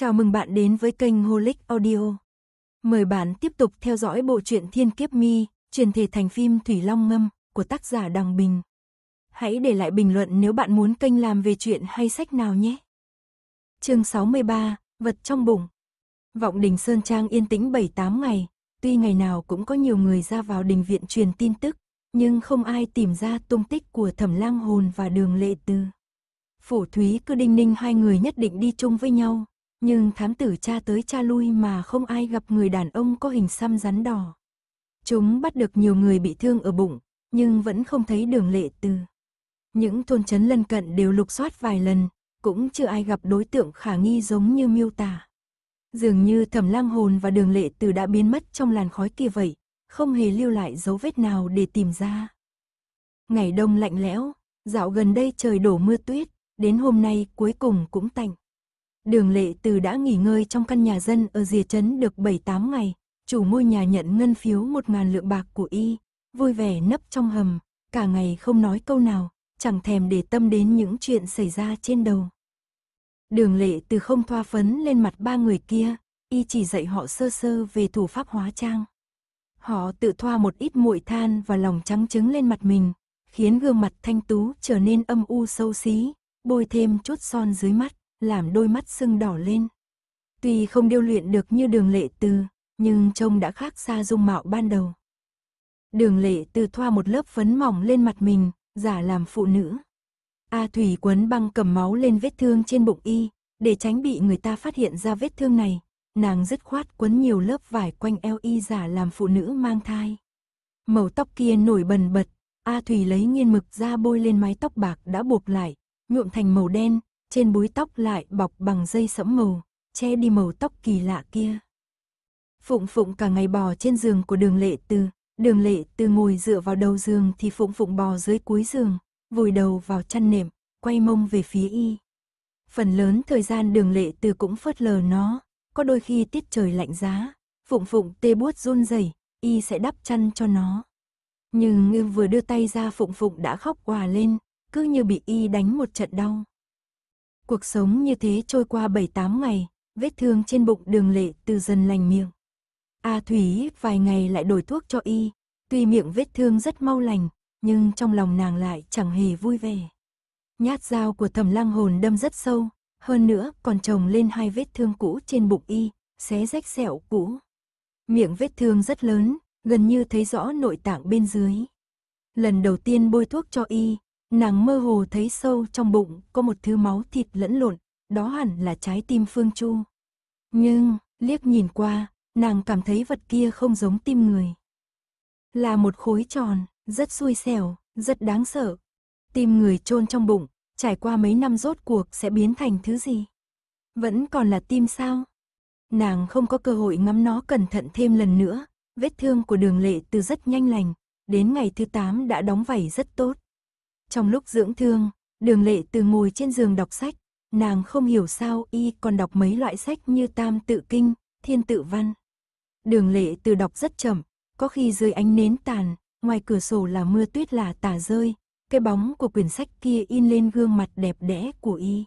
Chào mừng bạn đến với kênh Holic Audio. Mời bạn tiếp tục theo dõi bộ truyện Thiên Kiếp Mi, truyền thể thành phim Thủy Long Ngâm của tác giả Đằng Bình. Hãy để lại bình luận nếu bạn muốn kênh làm về chuyện hay sách nào nhé. Chương 63, vật trong bụng. Vọng Đình Sơn Trang yên tĩnh 7-8 ngày, tuy ngày nào cũng có nhiều người ra vào đình viện truyền tin tức, nhưng không ai tìm ra tung tích của Thẩm Lang Hồn và Đường Lệ Tư. Phổ Thúy cứ đinh ninh hai người nhất định đi chung với nhau, nhưng thám tử cha tới cha lui mà không ai gặp người đàn ông có hình xăm rắn đỏ. Chúng bắt được nhiều người bị thương ở bụng, nhưng vẫn không thấy đường lệ từ. Những thôn chấn lân cận đều lục soát vài lần, cũng chưa ai gặp đối tượng khả nghi giống như miêu tả. Dường như thẩm lang hồn và đường lệ từ đã biến mất trong làn khói kia vậy, không hề lưu lại dấu vết nào để tìm ra. Ngày đông lạnh lẽo, dạo gần đây trời đổ mưa tuyết, đến hôm nay cuối cùng cũng tạnh. Đường lệ từ đã nghỉ ngơi trong căn nhà dân ở rìa trấn được 7-8 ngày, chủ ngôi nhà nhận ngân phiếu 1.000 lượng bạc của y, vui vẻ nấp trong hầm, cả ngày không nói câu nào, chẳng thèm để tâm đến những chuyện xảy ra trên đầu. Đường lệ từ không thoa phấn lên mặt ba người kia, y chỉ dạy họ sơ sơ về thủ pháp hóa trang. Họ tự thoa một ít muội than và lòng trắng trứng lên mặt mình, khiến gương mặt thanh tú trở nên âm u sâu xí, bôi thêm chút son dưới mắt làm đôi mắt sưng đỏ lên. Tuy không điêu luyện được như đường lệ từ, nhưng trông đã khác xa dung mạo ban đầu. Đường lệ từ thoa một lớp phấn mỏng lên mặt mình, giả làm phụ nữ. A Thủy quấn băng cầm máu lên vết thương trên bụng y, để tránh bị người ta phát hiện ra vết thương này, nàng dứt khoát quấn nhiều lớp vải quanh eo y giả làm phụ nữ mang thai. Màu tóc kia nổi bần bật, A Thủy lấy nghiên mực ra bôi lên mái tóc bạc đã buộc lại, nhuộm thành màu đen, trên búi tóc lại bọc bằng dây sẫm màu, che đi màu tóc kỳ lạ kia. Phụng Phụng cả ngày bò trên giường của đường lệ từ, đường lệ từ ngồi dựa vào đầu giường thì Phụng Phụng bò dưới cuối giường, vùi đầu vào chăn nệm, quay mông về phía y. Phần lớn thời gian đường lệ từ cũng phớt lờ nó, có đôi khi tiết trời lạnh giá, Phụng Phụng tê buốt run rẩy, y sẽ đắp chăn cho nó. Nhưng ngư vừa đưa tay ra Phụng Phụng đã khóc quà lên, cứ như bị y đánh một trận đau. Cuộc sống như thế trôi qua 7-8 ngày, vết thương trên bụng đường lệ từ dần lành miệng. A à Thúy vài ngày lại đổi thuốc cho y, tuy miệng vết thương rất mau lành, nhưng trong lòng nàng lại chẳng hề vui vẻ. Nhát dao của thẩm lang hồn đâm rất sâu, hơn nữa còn trồng lên hai vết thương cũ trên bụng y, xé rách sẹo cũ. Miệng vết thương rất lớn, gần như thấy rõ nội tạng bên dưới. Lần đầu tiên bôi thuốc cho y, Nàng mơ hồ thấy sâu trong bụng có một thứ máu thịt lẫn lộn, đó hẳn là trái tim Phương Chu. Nhưng, liếc nhìn qua, nàng cảm thấy vật kia không giống tim người. Là một khối tròn, rất xui xẻo, rất đáng sợ. Tim người chôn trong bụng, trải qua mấy năm rốt cuộc sẽ biến thành thứ gì? Vẫn còn là tim sao? Nàng không có cơ hội ngắm nó cẩn thận thêm lần nữa, vết thương của đường lệ từ rất nhanh lành, đến ngày thứ 8 đã đóng vảy rất tốt. Trong lúc dưỡng thương, đường lệ từ ngồi trên giường đọc sách, nàng không hiểu sao y còn đọc mấy loại sách như Tam Tự Kinh, Thiên Tự Văn. Đường lệ từ đọc rất chậm, có khi dưới ánh nến tàn, ngoài cửa sổ là mưa tuyết là tả rơi, cái bóng của quyển sách kia in lên gương mặt đẹp đẽ của y.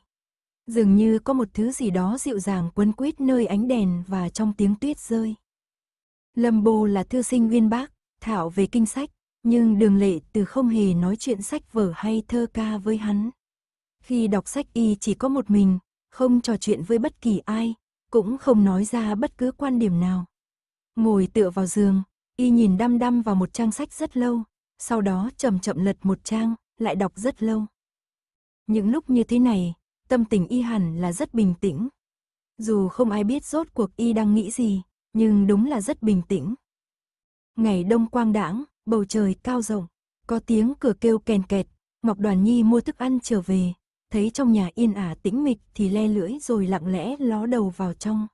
Dường như có một thứ gì đó dịu dàng quấn quýt nơi ánh đèn và trong tiếng tuyết rơi. Lâm Bồ là thư sinh nguyên bác, thảo về kinh sách, nhưng đường lệ từ không hề nói chuyện sách vở hay thơ ca với hắn. Khi đọc sách y chỉ có một mình, không trò chuyện với bất kỳ ai, cũng không nói ra bất cứ quan điểm nào. Ngồi tựa vào giường, y nhìn đăm đăm vào một trang sách rất lâu, sau đó chậm chậm lật một trang, lại đọc rất lâu. Những lúc như thế này, tâm tình y hẳn là rất bình tĩnh. Dù không ai biết rốt cuộc y đang nghĩ gì, nhưng đúng là rất bình tĩnh. Ngày đông quang đãng, bầu trời cao rộng, có tiếng cửa kêu kèn kẹt, Ngọc Đoàn Nhi mua thức ăn trở về, thấy trong nhà yên ả tĩnh mịch thì le lưỡi rồi lặng lẽ ló đầu vào trong.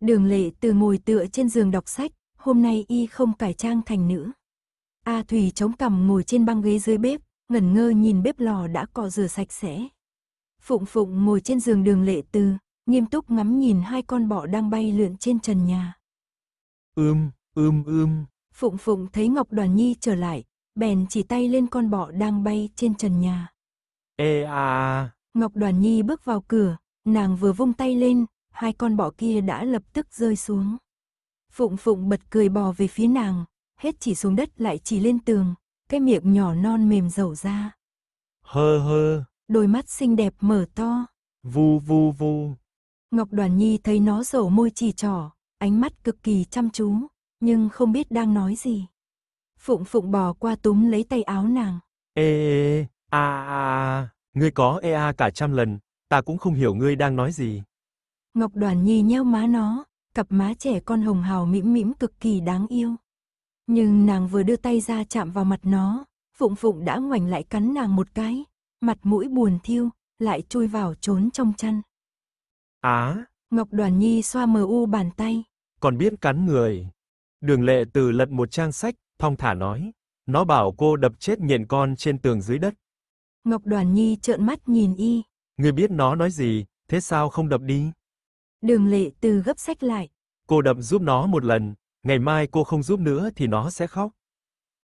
Đường lệ từ ngồi tựa trên giường đọc sách, hôm nay y không cải trang thành nữ. A Thủy chống cằm ngồi trên băng ghế dưới bếp, ngẩn ngơ nhìn bếp lò đã cọ rửa sạch sẽ. Phụng Phụng ngồi trên giường đường lệ từ, nghiêm túc ngắm nhìn hai con bọ đang bay lượn trên trần nhà. Ưm, ưm ưm, Phụng Phụng thấy Ngọc Đoàn Nhi trở lại, bèn chỉ tay lên con bọ đang bay trên trần nhà. Ê à! Ngọc Đoàn Nhi bước vào cửa, nàng vừa vung tay lên, hai con bọ kia đã lập tức rơi xuống. Phụng Phụng bật cười bò về phía nàng, hết chỉ xuống đất lại chỉ lên tường, cái miệng nhỏ non mềm dầu ra. Hơ hơ! Đôi mắt xinh đẹp mở to. Vu vu vu! Ngọc Đoàn Nhi thấy nó rổ môi chỉ trỏ, ánh mắt cực kỳ chăm chú, nhưng không biết đang nói gì. Phụng Phụng bò qua túm lấy tay áo nàng. Ê, ê, a à, a, à. ngươi có ê e a à cả trăm lần, ta cũng không hiểu ngươi đang nói gì. Ngọc Đoàn Nhi nheo má nó, cặp má trẻ con hồng hào mỉm mỉm cực kỳ đáng yêu. Nhưng nàng vừa đưa tay ra chạm vào mặt nó, Phụng Phụng đã ngoảnh lại cắn nàng một cái, mặt mũi buồn thiêu, lại chui vào trốn trong chăn. Á! Ngọc Đoàn Nhi xoa mờ u bàn tay. Còn biết cắn người. Đường lệ từ lật một trang sách, thong thả nói. Nó bảo cô đập chết nhện con trên tường dưới đất. Ngọc Đoàn Nhi trợn mắt nhìn y. Người biết nó nói gì, thế sao không đập đi? Đường lệ từ gấp sách lại. Cô đập giúp nó một lần, ngày mai cô không giúp nữa thì nó sẽ khóc.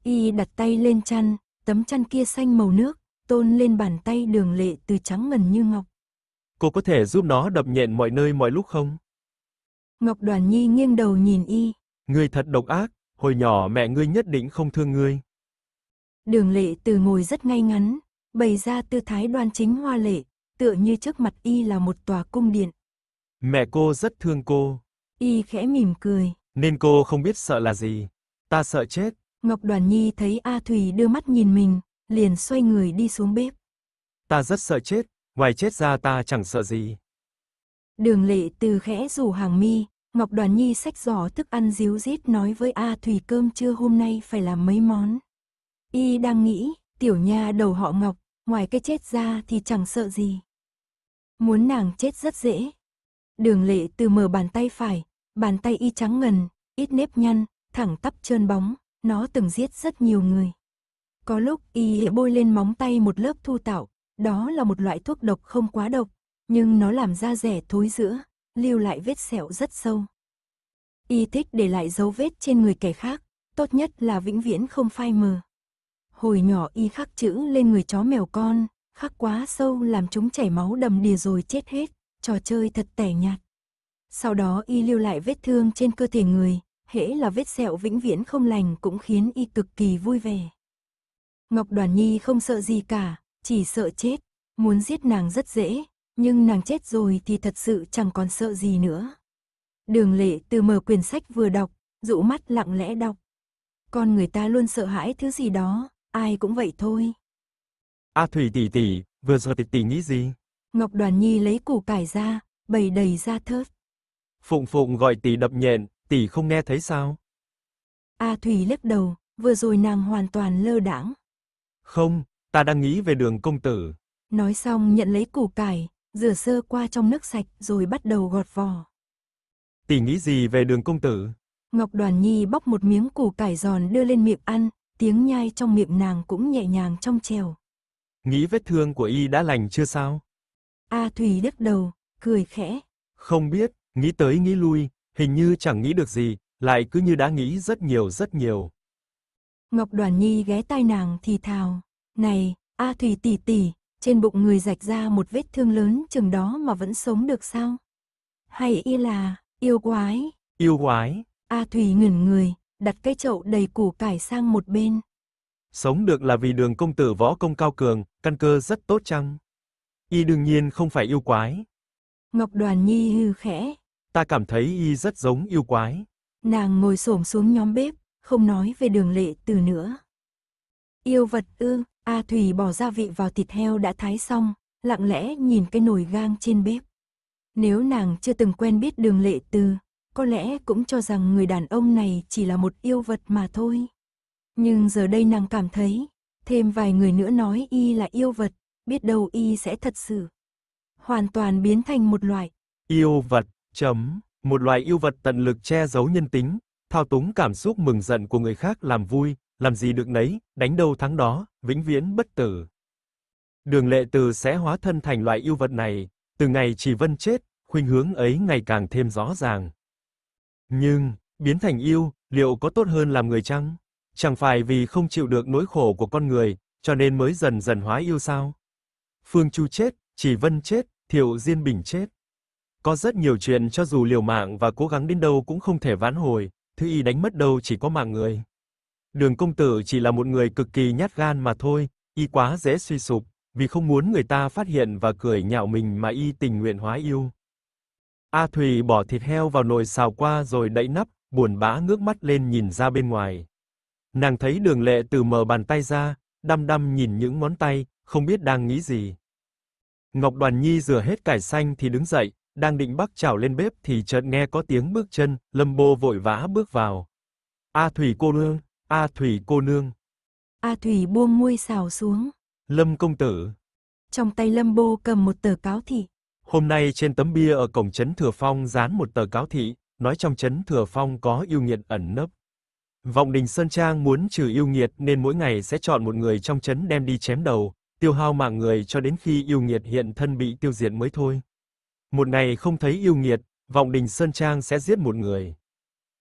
Y đặt tay lên chăn, tấm chăn kia xanh màu nước, tôn lên bàn tay đường lệ từ trắng ngần như ngọc. Cô có thể giúp nó đập nhện mọi nơi mọi lúc không? Ngọc Đoàn Nhi nghiêng đầu nhìn y. Ngươi thật độc ác, hồi nhỏ mẹ ngươi nhất định không thương ngươi. Đường lệ từ ngồi rất ngay ngắn, bày ra tư thái đoan chính hoa lệ, tựa như trước mặt y là một tòa cung điện. Mẹ cô rất thương cô. Y khẽ mỉm cười. Nên cô không biết sợ là gì. Ta sợ chết. Ngọc Đoàn Nhi thấy A Thùy đưa mắt nhìn mình, liền xoay người đi xuống bếp. Ta rất sợ chết, ngoài chết ra ta chẳng sợ gì. Đường lệ từ khẽ rủ hàng mi, Ngọc Đoàn Nhi xách giỏ thức ăn díu rít nói với A Thủy cơm trưa hôm nay phải làm mấy món. Y đang nghĩ, tiểu nha đầu họ Ngọc, ngoài cái chết ra thì chẳng sợ gì. Muốn nàng chết rất dễ. Đường lệ từ mở bàn tay phải, bàn tay y trắng ngần, ít nếp nhăn, thẳng tắp trơn bóng, nó từng giết rất nhiều người. Có lúc y bôi lên móng tay một lớp thu tạo, đó là một loại thuốc độc không quá độc, nhưng nó làm da rẻ thối giữa, lưu lại vết sẹo rất sâu. Y thích để lại dấu vết trên người kẻ khác, tốt nhất là vĩnh viễn không phai mờ. Hồi nhỏ y khắc chữ lên người chó mèo con, khắc quá sâu làm chúng chảy máu đầm đìa rồi chết hết, trò chơi thật tẻ nhạt. Sau đó y lưu lại vết thương trên cơ thể người, hễ là vết sẹo vĩnh viễn không lành cũng khiến y cực kỳ vui vẻ. Ngọc Đoàn Nhi không sợ gì cả, chỉ sợ chết, muốn giết nàng rất dễ, nhưng nàng chết rồi thì thật sự chẳng còn sợ gì nữa. Đường lệ từ mở quyển sách vừa đọc, dụ mắt lặng lẽ đọc. Con người ta luôn sợ hãi thứ gì đó, ai cũng vậy thôi. A Thủy tỷ tỷ, vừa giờ tỷ tỷ nghĩ gì? Ngọc Đoàn Nhi lấy củ cải ra, bày đầy ra thớt. Phụng Phụng gọi tỷ đập nhện, tỷ không nghe thấy sao? A Thủy lắc đầu, vừa rồi nàng hoàn toàn lơ đãng. Không, ta đang nghĩ về đường công tử. Nói xong nhận lấy củ cải, rửa sơ qua trong nước sạch rồi bắt đầu gọt vỏ. Tỷ nghĩ gì về đường công tử? Ngọc Đoàn Nhi bóc một miếng củ cải giòn đưa lên miệng ăn, tiếng nhai trong miệng nàng cũng nhẹ nhàng trong trèo. Nghĩ vết thương của y đã lành chưa sao? A à, Thủy đắc đầu, cười khẽ. Không biết, nghĩ tới nghĩ lui, hình như chẳng nghĩ được gì, lại cứ như đã nghĩ rất nhiều rất nhiều. Ngọc Đoàn Nhi ghé tai nàng thì thào, "Này, A à Thủy tỷ tỷ, trên bụng người rạch ra một vết thương lớn chừng đó mà vẫn sống được sao? Hay y là, yêu quái? Yêu quái? A Thủy ngẩn người, đặt cái chậu đầy củ cải sang một bên. Sống được là vì đường công tử võ công cao cường, căn cơ rất tốt chăng? Y đương nhiên không phải yêu quái. Ngọc Đoàn Nhi hư khẽ. Ta cảm thấy y rất giống yêu quái. Nàng ngồi xổm xuống nhóm bếp, không nói về đường lệ từ nữa. Yêu vật ư, A Thủy bỏ gia vị vào thịt heo đã thái xong, lặng lẽ nhìn cái nồi gang trên bếp. Nếu nàng chưa từng quen biết đường lệ tư, có lẽ cũng cho rằng người đàn ông này chỉ là một yêu vật mà thôi. Nhưng giờ đây nàng cảm thấy, thêm vài người nữa nói y là yêu vật, biết đâu y sẽ thật sự. Hoàn toàn biến thành một loại yêu vật, chấm, một loại yêu vật tận lực che giấu nhân tính, thao túng cảm xúc mừng giận của người khác làm vui, làm gì được nấy, đánh đâu thắng đó, vĩnh viễn bất tử. Đường Lệ Từ sẽ hóa thân thành loại yêu vật này, từ ngày Trì Vân chết, khuynh hướng ấy ngày càng thêm rõ ràng. Nhưng, biến thành yêu, liệu có tốt hơn làm người chăng? Chẳng phải vì không chịu được nỗi khổ của con người, cho nên mới dần dần hóa yêu sao? Phương Chu chết, Trì Vân chết, Thiệu Diên Bình chết. Có rất nhiều chuyện cho dù liều mạng và cố gắng đến đâu cũng không thể vãn hồi, thứ y đánh mất đâu chỉ có mạng người. Đường công tử chỉ là một người cực kỳ nhát gan mà thôi, y quá dễ suy sụp, vì không muốn người ta phát hiện và cười nhạo mình mà y tình nguyện hóa yêu. A thủy bỏ thịt heo vào nồi xào qua rồi đậy nắp, buồn bã ngước mắt lên nhìn ra bên ngoài. Nàng thấy Đường Lệ từ mở bàn tay ra, đăm đăm nhìn những ngón tay, không biết đang nghĩ gì. Ngọc Đoàn Nhi rửa hết cải xanh thì đứng dậy, đang định bắc chảo lên bếp thì chợt nghe có tiếng bước chân, Lâm Bô vội vã bước vào. "A Thủy cô nương." A Thủy cô nương. A Thủy buông môi xào xuống. Lâm công tử. Trong tay Lâm Bô cầm một tờ cáo thị. Hôm nay trên tấm bia ở cổng trấn Thừa Phong dán một tờ cáo thị, nói trong trấn Thừa Phong có yêu nghiệt ẩn nấp. Vọng Đình Sơn Trang muốn trừ yêu nghiệt nên mỗi ngày sẽ chọn một người trong trấn đem đi chém đầu, tiêu hao mạng người cho đến khi yêu nghiệt hiện thân bị tiêu diệt mới thôi. Một ngày không thấy yêu nghiệt, Vọng Đình Sơn Trang sẽ giết một người.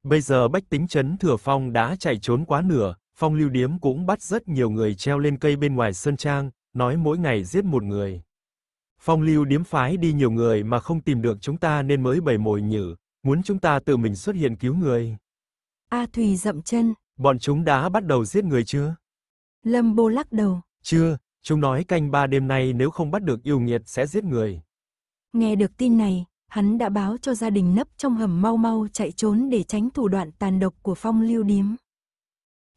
Bây giờ bách tính trấn Thừa Phong đã chạy trốn quá nửa, Phong Lưu Điếm cũng bắt rất nhiều người treo lên cây bên ngoài Sơn Trang, nói mỗi ngày giết một người. Phong Lưu Điếm phái đi nhiều người mà không tìm được chúng ta nên mới bày mồi nhử, muốn chúng ta tự mình xuất hiện cứu người. A à, Thùy dậm chân. Bọn chúng đã bắt đầu giết người chưa? Lâm Bô lắc đầu. Chưa, chúng nói canh ba đêm nay nếu không bắt được yêu nghiệt sẽ giết người. Nghe được tin này, hắn đã báo cho gia đình nấp trong hầm mau mau chạy trốn để tránh thủ đoạn tàn độc của phong lưu điếm.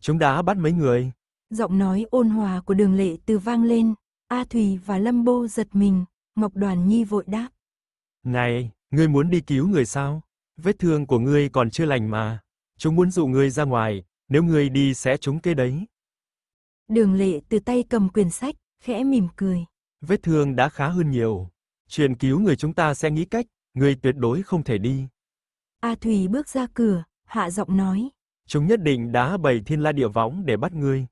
Chúng đã bắt mấy người. Giọng nói ôn hòa của đường lệ từ vang lên, A Thùy và Lâm Bô giật mình, Ngọc Đoàn Nhi vội đáp. Này, ngươi muốn đi cứu người sao? Vết thương của ngươi còn chưa lành mà. Chúng muốn dụ ngươi ra ngoài, nếu ngươi đi sẽ trúng kế đấy. Đường lệ từ tay cầm quyển sách, khẽ mỉm cười. Vết thương đã khá hơn nhiều. Chuyện cứu người chúng ta sẽ nghĩ cách, người tuyệt đối không thể đi. A Thùy bước ra cửa, hạ giọng nói. Chúng nhất định đã bày thiên la địa võng để bắt ngươi.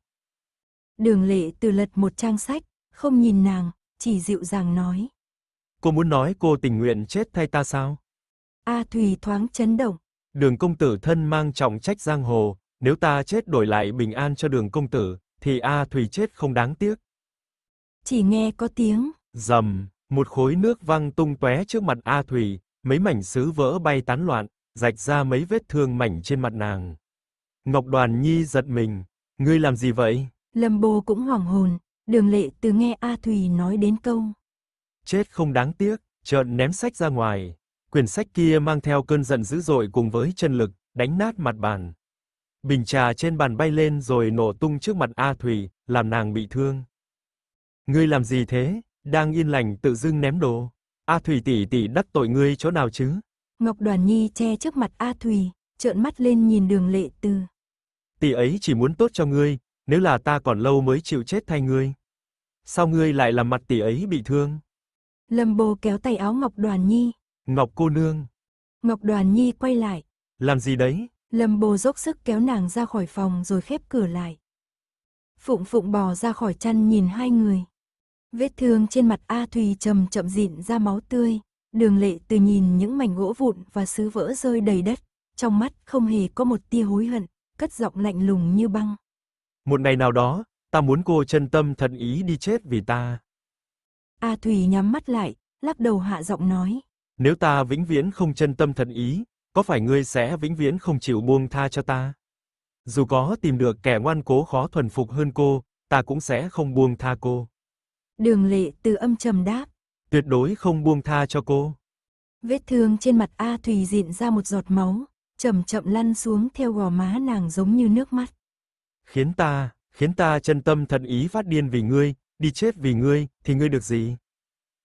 Đường lệ từ lật một trang sách, không nhìn nàng, chỉ dịu dàng nói. Cô muốn nói cô tình nguyện chết thay ta sao? A Thùy thoáng chấn động. Đường công tử thân mang trọng trách giang hồ, nếu ta chết đổi lại bình an cho đường công tử, thì A Thùy chết không đáng tiếc. Chỉ nghe có tiếng. Dầm. Một khối nước văng tung tóe trước mặt A Thủy, mấy mảnh sứ vỡ bay tán loạn, rạch ra mấy vết thương mảnh trên mặt nàng. Ngọc Đoàn Nhi giật mình, ngươi làm gì vậy? Lâm Bồ cũng hoảng hồn, Đường Lệ từ nghe A Thủy nói đến câu. Chết không đáng tiếc, chợt ném sách ra ngoài. Quyển sách kia mang theo cơn giận dữ dội cùng với chân lực, đánh nát mặt bàn. Bình trà trên bàn bay lên rồi nổ tung trước mặt A Thủy, làm nàng bị thương. Ngươi làm gì thế? Đang yên lành tự dưng ném đồ. A Thủy tỷ tỷ đắc tội ngươi chỗ nào chứ? Ngọc Đoàn Nhi che trước mặt A Thủy, trợn mắt lên nhìn Đường Lệ Tư. Tỷ ấy chỉ muốn tốt cho ngươi, nếu là ta còn lâu mới chịu chết thay ngươi. Sao ngươi lại làm mặt tỷ ấy bị thương? Lâm Bồ kéo tay áo Ngọc Đoàn Nhi. Ngọc cô nương. Ngọc Đoàn Nhi quay lại. Làm gì đấy? Lâm Bồ dốc sức kéo nàng ra khỏi phòng rồi khép cửa lại. Phụng Phụng bò ra khỏi chăn nhìn hai người. Vết thương trên mặt A Thùy chậm chậm dịn ra máu tươi, đường lệ từ nhìn những mảnh gỗ vụn và sứ vỡ rơi đầy đất, trong mắt không hề có một tia hối hận, cất giọng lạnh lùng như băng. Một ngày nào đó, ta muốn cô chân tâm thật ý đi chết vì ta. A Thùy nhắm mắt lại, lắc đầu hạ giọng nói. Nếu ta vĩnh viễn không chân tâm thật ý, có phải ngươi sẽ vĩnh viễn không chịu buông tha cho ta? Dù có tìm được kẻ ngoan cố khó thuần phục hơn cô, ta cũng sẽ không buông tha cô. Đường lệ từ âm trầm đáp. Tuyệt đối không buông tha cho cô. Vết thương trên mặt A Thùy dịn ra một giọt máu, chậm chậm lăn xuống theo gò má nàng giống như nước mắt. Khiến ta, khiến ta chân tâm thật ý phát điên vì ngươi, đi chết vì ngươi, thì ngươi được gì?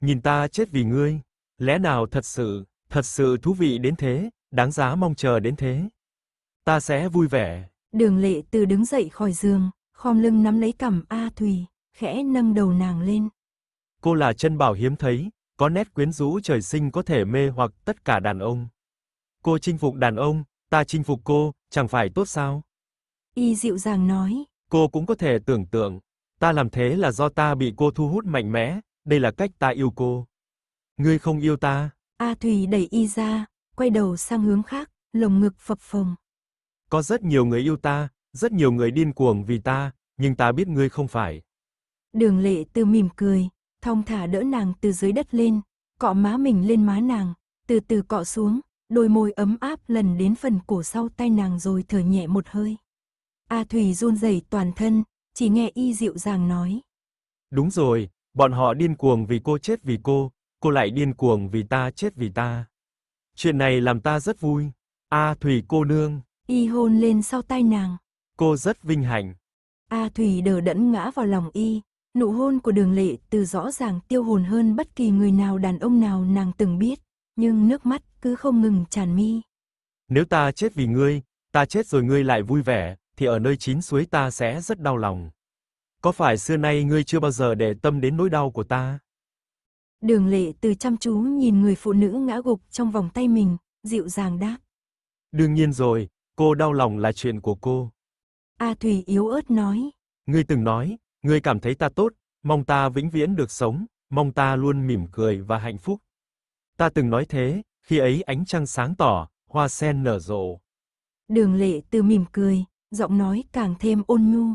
Nhìn ta chết vì ngươi, lẽ nào thật sự, thật sự thú vị đến thế, đáng giá mong chờ đến thế. Ta sẽ vui vẻ. Đường lệ từ đứng dậy khỏi giường, khom lưng nắm lấy cằm A Thùy khẽ nâng đầu nàng lên. Cô là chân bảo hiếm thấy, có nét quyến rũ trời sinh có thể mê hoặc tất cả đàn ông. Cô chinh phục đàn ông, ta chinh phục cô, chẳng phải tốt sao? Y dịu dàng nói. Cô cũng có thể tưởng tượng, ta làm thế là do ta bị cô thu hút mạnh mẽ, đây là cách ta yêu cô. Ngươi không yêu ta? A Thùy đẩy y ra, quay đầu sang hướng khác, lồng ngực phập phồng. Có rất nhiều người yêu ta, rất nhiều người điên cuồng vì ta, nhưng ta biết ngươi không phải. Đường lệ từ mỉm cười, thong thả đỡ nàng từ dưới đất lên, cọ má mình lên má nàng, từ từ cọ xuống, đôi môi ấm áp lần đến phần cổ sau tay nàng rồi thở nhẹ một hơi. A Thủy run rẩy toàn thân, chỉ nghe y dịu dàng nói. Đúng rồi, bọn họ điên cuồng vì cô chết vì cô, cô lại điên cuồng vì ta chết vì ta. Chuyện này làm ta rất vui. A Thủy cô nương. Y hôn lên sau tay nàng. Cô rất vinh hạnh. A Thủy đờ đẫn ngã vào lòng y, Nụ hôn của đường lệ từ rõ ràng tiêu hồn hơn bất kỳ người nào đàn ông nào nàng từng biết, nhưng nước mắt cứ không ngừng tràn mi. Nếu ta chết vì ngươi, ta chết rồi ngươi lại vui vẻ, thì ở nơi chín suối ta sẽ rất đau lòng. Có phải xưa nay ngươi chưa bao giờ để tâm đến nỗi đau của ta? Đường lệ từ chăm chú nhìn người phụ nữ ngã gục trong vòng tay mình, dịu dàng đáp. Đương nhiên rồi, cô đau lòng là chuyện của cô. A à, Thủy yếu ớt nói. Ngươi từng nói, Ngươi cảm thấy ta tốt, mong ta vĩnh viễn được sống, mong ta luôn mỉm cười và hạnh phúc. Ta từng nói thế, khi ấy ánh trăng sáng tỏ, hoa sen nở rộ. Đường lệ từ mỉm cười, giọng nói càng thêm ôn nhu.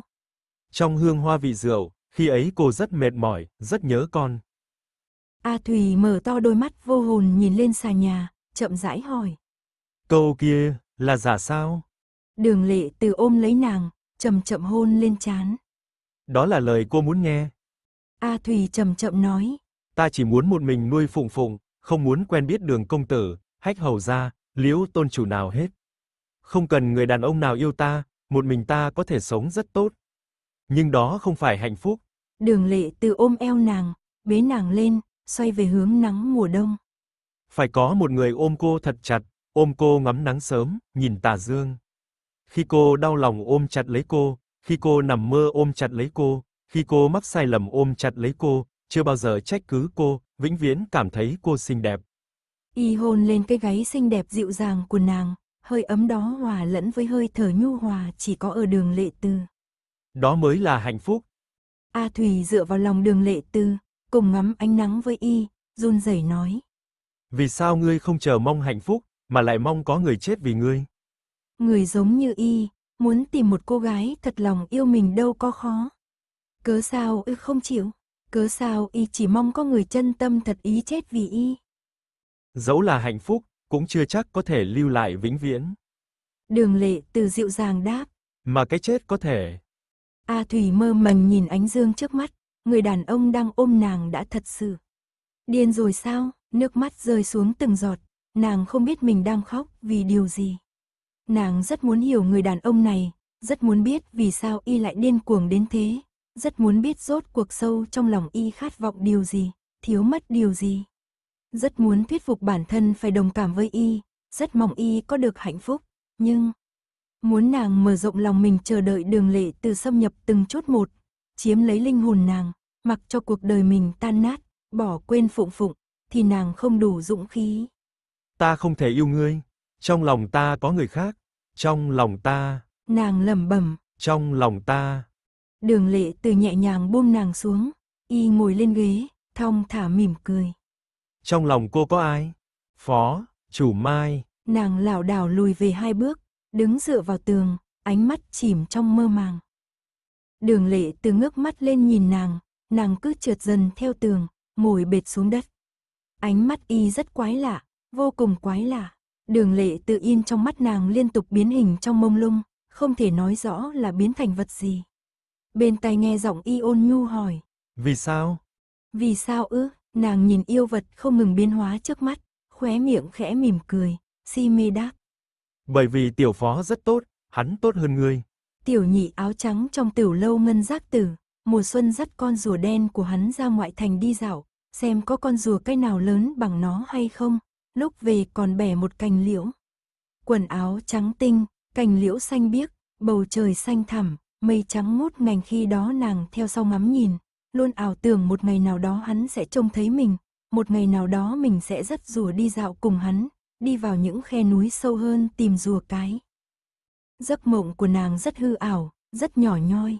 Trong hương hoa vị rượu, khi ấy cô rất mệt mỏi, rất nhớ con. A Thùy mở to đôi mắt vô hồn nhìn lên xà nhà, chậm rãi hỏi. Câu kia, là giả sao? Đường lệ từ ôm lấy nàng, chậm chậm hôn lên chán. Đó là lời cô muốn nghe. A à, Thùy chậm chậm nói. Ta chỉ muốn một mình nuôi phụng phụng, không muốn quen biết đường công tử, hách hầu gia, liễu tôn chủ nào hết. Không cần người đàn ông nào yêu ta, một mình ta có thể sống rất tốt. Nhưng đó không phải hạnh phúc. Đường lệ từ ôm eo nàng, bế nàng lên, xoay về hướng nắng mùa đông. Phải có một người ôm cô thật chặt, ôm cô ngắm nắng sớm, nhìn tà dương. Khi cô đau lòng ôm chặt lấy cô, khi cô nằm mơ ôm chặt lấy cô, khi cô mắc sai lầm ôm chặt lấy cô, chưa bao giờ trách cứ cô, vĩnh viễn cảm thấy cô xinh đẹp. Y hôn lên cái gáy xinh đẹp dịu dàng của nàng, hơi ấm đó hòa lẫn với hơi thở nhu hòa chỉ có ở đường lệ tư. Đó mới là hạnh phúc. A à Thùy dựa vào lòng đường lệ tư, cùng ngắm ánh nắng với y, run rẩy nói. Vì sao ngươi không chờ mong hạnh phúc, mà lại mong có người chết vì ngươi? Người giống như y, muốn tìm một cô gái thật lòng yêu mình đâu có khó. Cớ sao ư không chịu, cớ sao y chỉ mong có người chân tâm thật ý chết vì y. Dẫu là hạnh phúc, cũng chưa chắc có thể lưu lại vĩnh viễn. Đường lệ từ dịu dàng đáp. Mà cái chết có thể. A Thủy mơ màng nhìn ánh dương trước mắt, người đàn ông đang ôm nàng đã thật sự. Điên rồi sao, nước mắt rơi xuống từng giọt, nàng không biết mình đang khóc vì điều gì. Nàng rất muốn hiểu người đàn ông này, rất muốn biết vì sao y lại điên cuồng đến thế, rất muốn biết rốt cuộc sâu trong lòng y khát vọng điều gì, thiếu mất điều gì. Rất muốn thuyết phục bản thân phải đồng cảm với y, rất mong y có được hạnh phúc, nhưng muốn nàng mở rộng lòng mình chờ đợi đường lệ từ xâm nhập từng chút một, chiếm lấy linh hồn nàng, mặc cho cuộc đời mình tan nát, bỏ quên phụng phụng, thì nàng không đủ dũng khí. Ta không thể yêu ngươi, trong lòng ta có người khác. Trong lòng ta. Nàng lẩm bẩm. Trong lòng ta. Đường lệ từ nhẹ nhàng buông nàng xuống, y ngồi lên ghế, thong thả mỉm cười. Trong lòng cô có ai? Phó, chủ Mai. Nàng lảo đảo lùi về hai bước, đứng dựa vào tường, ánh mắt chìm trong mơ màng. Đường lệ từ ngước mắt lên nhìn nàng, nàng cứ trượt dần theo tường, ngồi bệt xuống đất. Ánh mắt y rất quái lạ, vô cùng quái lạ. Đường lệ tự in trong mắt nàng liên tục biến hình trong mông lung, không thể nói rõ là biến thành vật gì. Bên tai nghe giọng y ôn nhu hỏi. Vì sao? Vì sao ư? Nàng nhìn yêu vật không ngừng biến hóa trước mắt, khóe miệng khẽ mỉm cười, si mê đáp. Bởi vì tiểu phó rất tốt, hắn tốt hơn ngươi. Tiểu nhị áo trắng trong tiểu lâu ngân giác tử, mùa xuân dắt con rùa đen của hắn ra ngoại thành đi dạo, xem có con rùa cái nào lớn bằng nó hay không, lúc về còn bẻ một cành liễu. Quần áo trắng tinh, cành liễu xanh biếc, bầu trời xanh thẳm, mây trắng ngút ngành khi đó nàng theo sau ngắm nhìn, luôn ảo tưởng một ngày nào đó hắn sẽ trông thấy mình, một ngày nào đó mình sẽ rất rùa đi dạo cùng hắn, đi vào những khe núi sâu hơn tìm rùa cái. Giấc mộng của nàng rất hư ảo, rất nhỏ nhoi.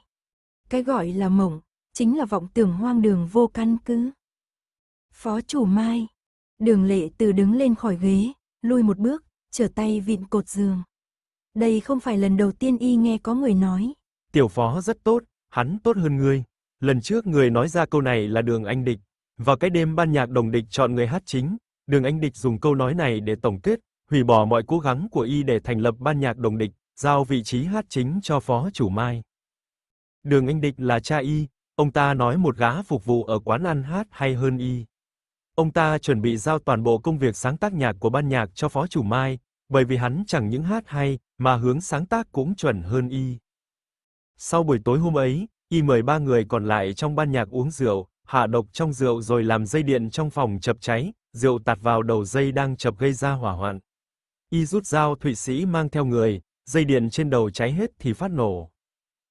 Cái gọi là mộng, chính là vọng tưởng hoang đường vô căn cứ. Phó chủ Mai, Đường lệ từ đứng lên khỏi ghế, lui một bước, trở tay vịn cột giường. Đây không phải lần đầu tiên y nghe có người nói. Tiểu phó rất tốt, hắn tốt hơn ngươi. Lần trước người nói ra câu này là đường anh địch. Vào cái đêm ban nhạc đồng địch chọn người hát chính, đường anh địch dùng câu nói này để tổng kết, hủy bỏ mọi cố gắng của y để thành lập ban nhạc đồng địch, giao vị trí hát chính cho phó chủ Mai. Đường anh địch là cha y, ông ta nói một gã phục vụ ở quán ăn hát hay hơn y. Ông ta chuẩn bị giao toàn bộ công việc sáng tác nhạc của ban nhạc cho Phó Chủ Mai, bởi vì hắn chẳng những hát hay, mà hướng sáng tác cũng chuẩn hơn y. Sau buổi tối hôm ấy, y mời ba người còn lại trong ban nhạc uống rượu, hạ độc trong rượu rồi làm dây điện trong phòng chập cháy, rượu tạt vào đầu dây đang chập gây ra hỏa hoạn. Y rút dao Thụy Sĩ mang theo người, dây điện trên đầu cháy hết thì phát nổ.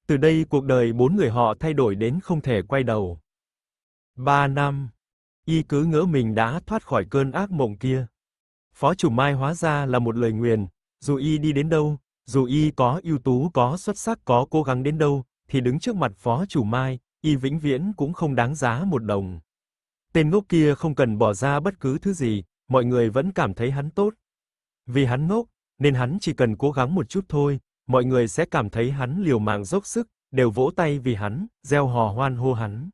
Từ đây cuộc đời bốn người họ thay đổi đến không thể quay đầu. Ba năm y cứ ngỡ mình đã thoát khỏi cơn ác mộng kia. Phó chủ Mai hóa ra là một lời nguyền, dù y đi đến đâu, dù y có ưu tú có xuất sắc có cố gắng đến đâu, thì đứng trước mặt phó chủ Mai, y vĩnh viễn cũng không đáng giá một đồng. Tên ngốc kia không cần bỏ ra bất cứ thứ gì, mọi người vẫn cảm thấy hắn tốt. Vì hắn ngốc, nên hắn chỉ cần cố gắng một chút thôi, mọi người sẽ cảm thấy hắn liều mạng dốc sức, đều vỗ tay vì hắn, reo hò hoan hô hắn.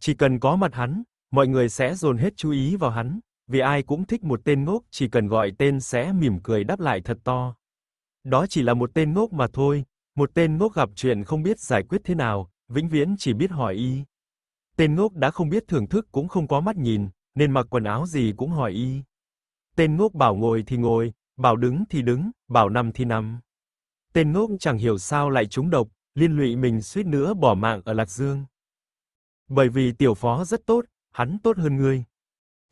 Chỉ cần có mặt hắn, mọi người sẽ dồn hết chú ý vào hắn, vì ai cũng thích một tên ngốc, chỉ cần gọi tên sẽ mỉm cười đáp lại thật to. Đó chỉ là một tên ngốc mà thôi, một tên ngốc gặp chuyện không biết giải quyết thế nào, vĩnh viễn chỉ biết hỏi y. Tên ngốc đã không biết thưởng thức cũng không có mắt nhìn, nên mặc quần áo gì cũng hỏi y. Tên ngốc bảo ngồi thì ngồi, bảo đứng thì đứng, bảo nằm thì nằm. Tên ngốc chẳng hiểu sao lại trúng độc, liên lụy mình suýt nữa bỏ mạng ở Lạc Dương. Bởi vì tiểu phó rất tốt, hắn tốt hơn ngươi.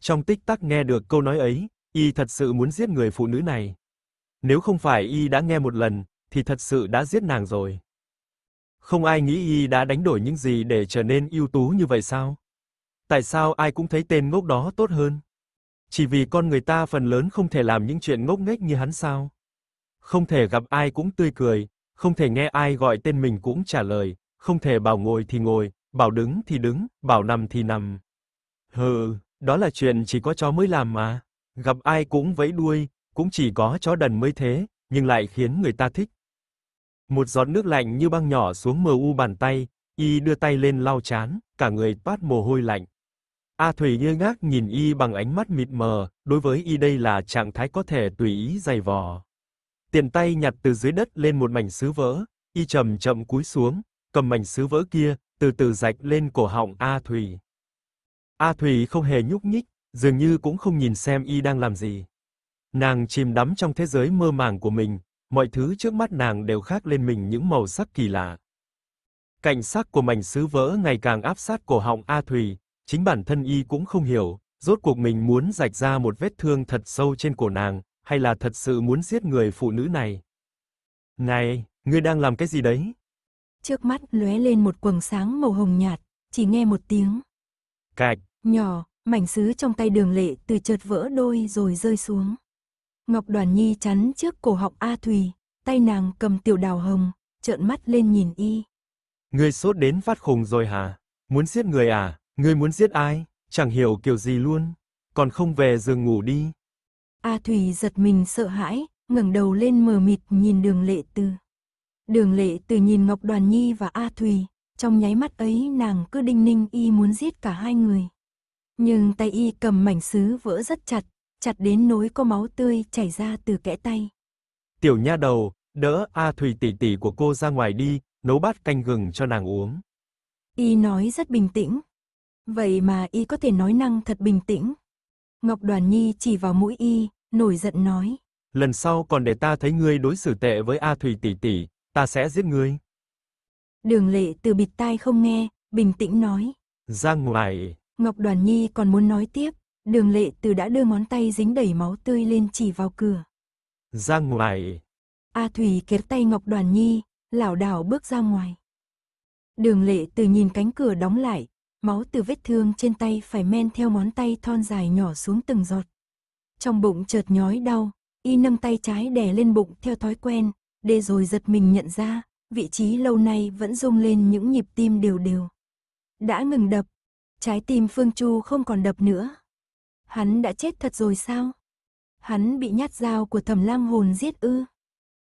Trong tích tắc nghe được câu nói ấy, y thật sự muốn giết người phụ nữ này. Nếu không phải y đã nghe một lần, thì thật sự đã giết nàng rồi. Không ai nghĩ y đã đánh đổi những gì để trở nên ưu tú như vậy sao? Tại sao ai cũng thấy tên ngốc đó tốt hơn? Chỉ vì con người ta phần lớn không thể làm những chuyện ngốc nghếch như hắn sao? Không thể gặp ai cũng tươi cười, không thể nghe ai gọi tên mình cũng trả lời, không thể bảo ngồi thì ngồi, bảo đứng thì đứng, bảo nằm thì nằm. Hừ, đó là chuyện chỉ có chó mới làm mà. Gặp ai cũng vẫy đuôi, cũng chỉ có chó đần mới thế, nhưng lại khiến người ta thích. Một giọt nước lạnh như băng nhỏ xuống mờ u bàn tay, y đưa tay lên lau chán, cả người toát mồ hôi lạnh. A Thủy ngơ ngác nhìn y bằng ánh mắt mịt mờ, đối với y đây là trạng thái có thể tùy ý giày vò. Tiền tay nhặt từ dưới đất lên một mảnh sứ vỡ, y chậm chậm cúi xuống, cầm mảnh sứ vỡ kia, từ từ rạch lên cổ họng A Thủy. A Thùy không hề nhúc nhích, dường như cũng không nhìn xem y đang làm gì. Nàng chìm đắm trong thế giới mơ màng của mình, mọi thứ trước mắt nàng đều khác lên mình những màu sắc kỳ lạ. Cảnh sắc của mảnh sứ vỡ ngày càng áp sát cổ họng A Thùy, chính bản thân y cũng không hiểu, rốt cuộc mình muốn rạch ra một vết thương thật sâu trên cổ nàng, hay là thật sự muốn giết người phụ nữ này. "Này, ngươi đang làm cái gì đấy?" Trước mắt lóe lên một quầng sáng màu hồng nhạt, chỉ nghe một tiếng, cạch, nhỏ, mảnh sứ trong tay đường lệ từ chợt vỡ đôi rồi rơi xuống. Ngọc Đoàn Nhi chắn trước cổ học A Thùy, tay nàng cầm tiểu đào hồng, trợn mắt lên nhìn y. người sốt đến phát khùng rồi hả? Muốn giết người à? người muốn giết ai? Chẳng hiểu kiểu gì luôn. Còn không về giường ngủ đi. A Thùy giật mình sợ hãi, ngẩng đầu lên mờ mịt nhìn đường lệ từ. Đường lệ từ nhìn Ngọc Đoàn Nhi và A Thùy, trong nháy mắt ấy nàng cứ đinh ninh y muốn giết cả hai người. Nhưng tay y cầm mảnh sứ vỡ rất chặt, chặt đến nỗi có máu tươi chảy ra từ kẽ tay. Tiểu nha đầu, đỡ A à Thùy tỷ tỷ của cô ra ngoài đi, nấu bát canh gừng cho nàng uống. Y nói rất bình tĩnh. Vậy mà y có thể nói năng thật bình tĩnh. Ngọc Đoàn Nhi chỉ vào mũi y, nổi giận nói. Lần sau còn để ta thấy ngươi đối xử tệ với A Thùy tỷ tỷ, ta sẽ giết ngươi. Đường lệ từ bịt tai không nghe, bình tĩnh nói. Ra ngoài. Ngọc Đoàn Nhi còn muốn nói tiếp, đường lệ từ đã đưa ngón tay dính đầy máu tươi lên chỉ vào cửa. Ra ngoài. A Thủy kéo tay Ngọc Đoàn Nhi, lảo đảo bước ra ngoài. Đường lệ từ nhìn cánh cửa đóng lại, máu từ vết thương trên tay phải men theo món tay thon dài nhỏ xuống từng giọt. Trong bụng chợt nhói đau, y nâng tay trái đè lên bụng theo thói quen, để rồi giật mình nhận ra, vị trí lâu nay vẫn rung lên những nhịp tim đều đều. Đã ngừng đập, trái tim Phương Chu không còn đập nữa. Hắn đã chết thật rồi sao? Hắn bị nhát dao của thẩm lang hồn giết ư.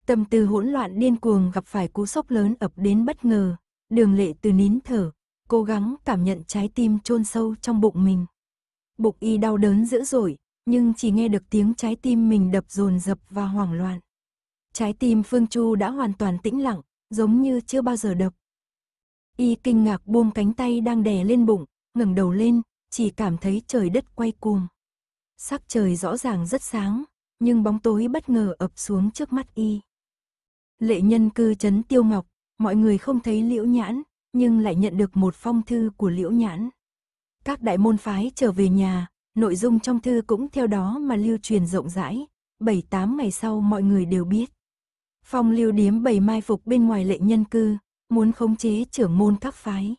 Tâm tư hỗn loạn điên cuồng gặp phải cú sốc lớn ập đến bất ngờ, đường lệ từ nín thở, cố gắng cảm nhận trái tim chôn sâu trong bụng mình. Bụng y đau đớn dữ dội, nhưng chỉ nghe được tiếng trái tim mình đập dồn dập và hoảng loạn. Trái tim Phương Chu đã hoàn toàn tĩnh lặng, giống như chưa bao giờ đập. Y kinh ngạc buông cánh tay đang đè lên bụng, ngẩng đầu lên, chỉ cảm thấy trời đất quay cuồng. Sắc trời rõ ràng rất sáng, nhưng bóng tối bất ngờ ập xuống trước mắt y. Lệ nhân cư trấn Tiêu Ngọc, mọi người không thấy Liễu Nhãn, nhưng lại nhận được một phong thư của Liễu Nhãn. Các đại môn phái trở về nhà, nội dung trong thư cũng theo đó mà lưu truyền rộng rãi, 7-8 ngày sau mọi người đều biết. Phong lưu điếm bày mai phục bên ngoài lệ nhân cư, muốn khống chế trưởng môn các phái.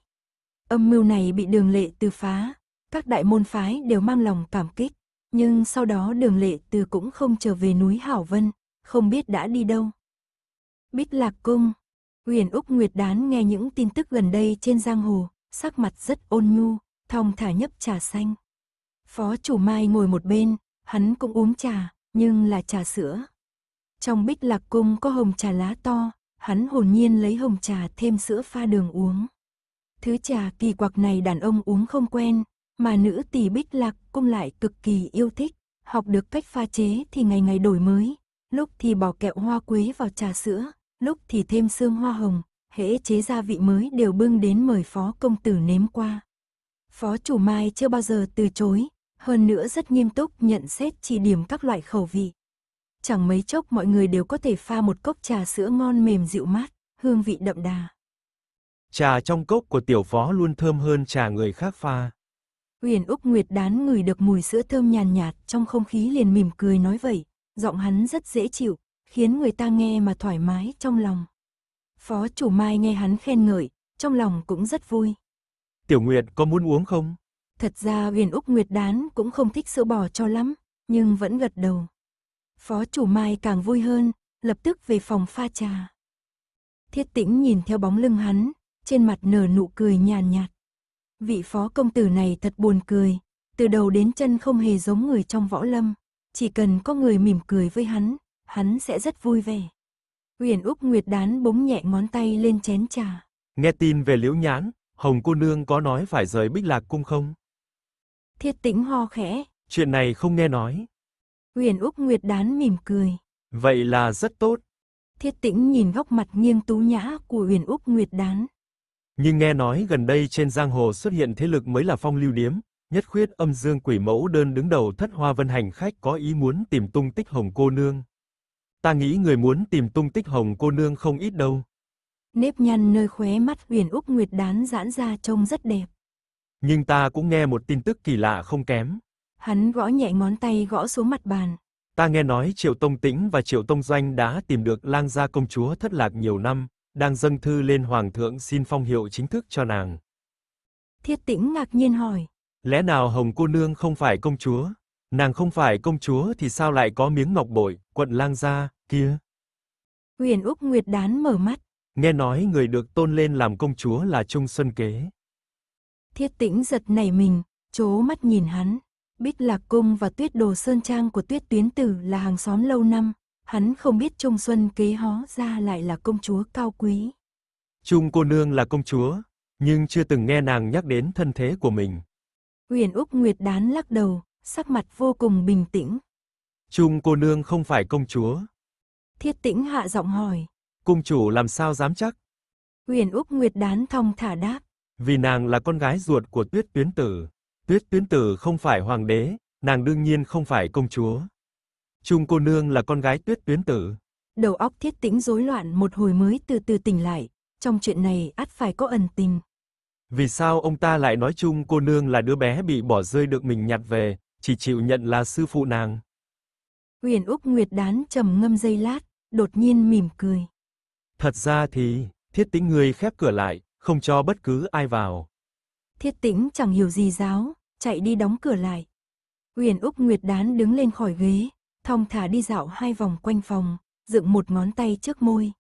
Âm mưu này bị đường lệ từ phá, các đại môn phái đều mang lòng cảm kích, nhưng sau đó đường lệ từ cũng không trở về núi Hảo Vân, không biết đã đi đâu. Bích Lạc Cung Huyền Úc Nguyệt Đán nghe những tin tức gần đây trên giang hồ, sắc mặt rất ôn nhu, thong thả nhấp trà xanh. Phó chủ Mai ngồi một bên, hắn cũng uống trà, nhưng là trà sữa, trong bích lạc cung có hồng trà lá to, hắn hồn nhiên lấy hồng trà thêm sữa pha đường uống. Thứ trà kỳ quặc này đàn ông uống không quen, mà nữ tỷ bích lạc cung lại cực kỳ yêu thích, học được cách pha chế thì ngày ngày đổi mới, lúc thì bỏ kẹo hoa quế vào trà sữa, lúc thì thêm xương hoa hồng, hễ chế gia vị mới đều bưng đến mời phó công tử nếm qua. Phó chủ Mai chưa bao giờ từ chối, hơn nữa rất nghiêm túc nhận xét chỉ điểm các loại khẩu vị, chẳng mấy chốc mọi người đều có thể pha một cốc trà sữa ngon mềm dịu mát, hương vị đậm đà. Trà trong cốc của tiểu phó luôn thơm hơn trà người khác pha. huyền Úc Nguyệt đán ngửi được mùi sữa thơm nhàn nhạt, nhạt trong không khí liền mỉm cười nói vậy, giọng hắn rất dễ chịu, khiến người ta nghe mà thoải mái trong lòng. Phó chủ Mai nghe hắn khen ngợi, trong lòng cũng rất vui. Tiểu Nguyệt có muốn uống không? Thật ra huyền Úc Nguyệt đán cũng không thích sữa bò cho lắm, nhưng vẫn gật đầu. Phó chủ Mai càng vui hơn, lập tức về phòng pha trà. Thiết tĩnh nhìn theo bóng lưng hắn, trên mặt nở nụ cười nhàn nhạt, Vị phó công tử này thật buồn cười, từ đầu đến chân không hề giống người trong võ lâm. Chỉ cần có người mỉm cười với hắn, hắn sẽ rất vui vẻ. Huyền Úc Nguyệt đán búng nhẹ ngón tay lên chén trà. Nghe tin về Liễu Nhãn, Hồng cô nương có nói phải rời Bích Lạc cung không? Thiết Tĩnh ho khẽ. Chuyện này không nghe nói. Uyển Úc Nguyệt đán mỉm cười. Vậy là rất tốt. Thiết tĩnh nhìn góc mặt nghiêng tú nhã của Uyển Úc Nguyệt đán. Nhưng nghe nói gần đây trên giang hồ xuất hiện thế lực mới là phong lưu điếm, nhất khuyết âm dương quỷ mẫu đơn đứng đầu thất hoa vân hành khách có ý muốn tìm tung tích hồng cô nương. Ta nghĩ người muốn tìm tung tích hồng cô nương không ít đâu. Nếp nhăn nơi khóe mắt Huyền Úc Nguyệt đán giãn ra trông rất đẹp. Nhưng ta cũng nghe một tin tức kỳ lạ không kém. Hắn gõ nhẹ ngón tay gõ xuống mặt bàn. Ta nghe nói Triệu Tông Tĩnh và Triệu Tông Doanh đã tìm được lang gia công chúa thất lạc nhiều năm, đang dâng thư lên Hoàng thượng xin phong hiệu chính thức cho nàng. Thiết Tĩnh ngạc nhiên hỏi. Lẽ nào Hồng cô nương không phải công chúa? Nàng không phải công chúa thì sao lại có miếng ngọc bội, quận lang gia, kia? Huyền Úc Nguyệt đán mở mắt. Nghe nói người được tôn lên làm công chúa là Trung Xuân Kế. Thiết Tĩnh giật nảy mình, chố mắt nhìn hắn. Bích Lạc Cung và Tuyết Đồ Sơn Trang của Tuyết Tuyến Tử là hàng xóm lâu năm, hắn không biết Trung Xuân kế hó ra lại là công chúa cao quý. Trung cô nương là công chúa, nhưng chưa từng nghe nàng nhắc đến thân thế của mình. Huyền Úc Nguyệt đán lắc đầu, sắc mặt vô cùng bình tĩnh. Trung cô nương không phải công chúa. Thiết tĩnh hạ giọng hỏi. Cung chủ làm sao dám chắc? Huyền Úc Nguyệt đán thong thả đáp. Vì nàng là con gái ruột của tuyết tuyến tử. Tuyết Tuyến Tử không phải hoàng đế, nàng đương nhiên không phải công chúa. Trung cô nương là con gái Tuyết Tuyến Tử. Đầu óc Thiết Tĩnh rối loạn một hồi mới từ từ tỉnh lại, trong chuyện này ắt phải có ẩn tình. Vì sao ông ta lại nói chung cô nương là đứa bé bị bỏ rơi được mình nhặt về, chỉ chịu nhận là sư phụ nàng? Uyển Úc Nguyệt đán trầm ngâm giây lát, đột nhiên mỉm cười. Thật ra thì, Thiết Tĩnh người khép cửa lại, không cho bất cứ ai vào. Thiết Tĩnh chẳng hiểu gì giáo, chạy đi đóng cửa lại. Huyền Úc Nguyệt Đán đứng lên khỏi ghế, thong thả đi dạo hai vòng quanh phòng, dựng một ngón tay trước môi.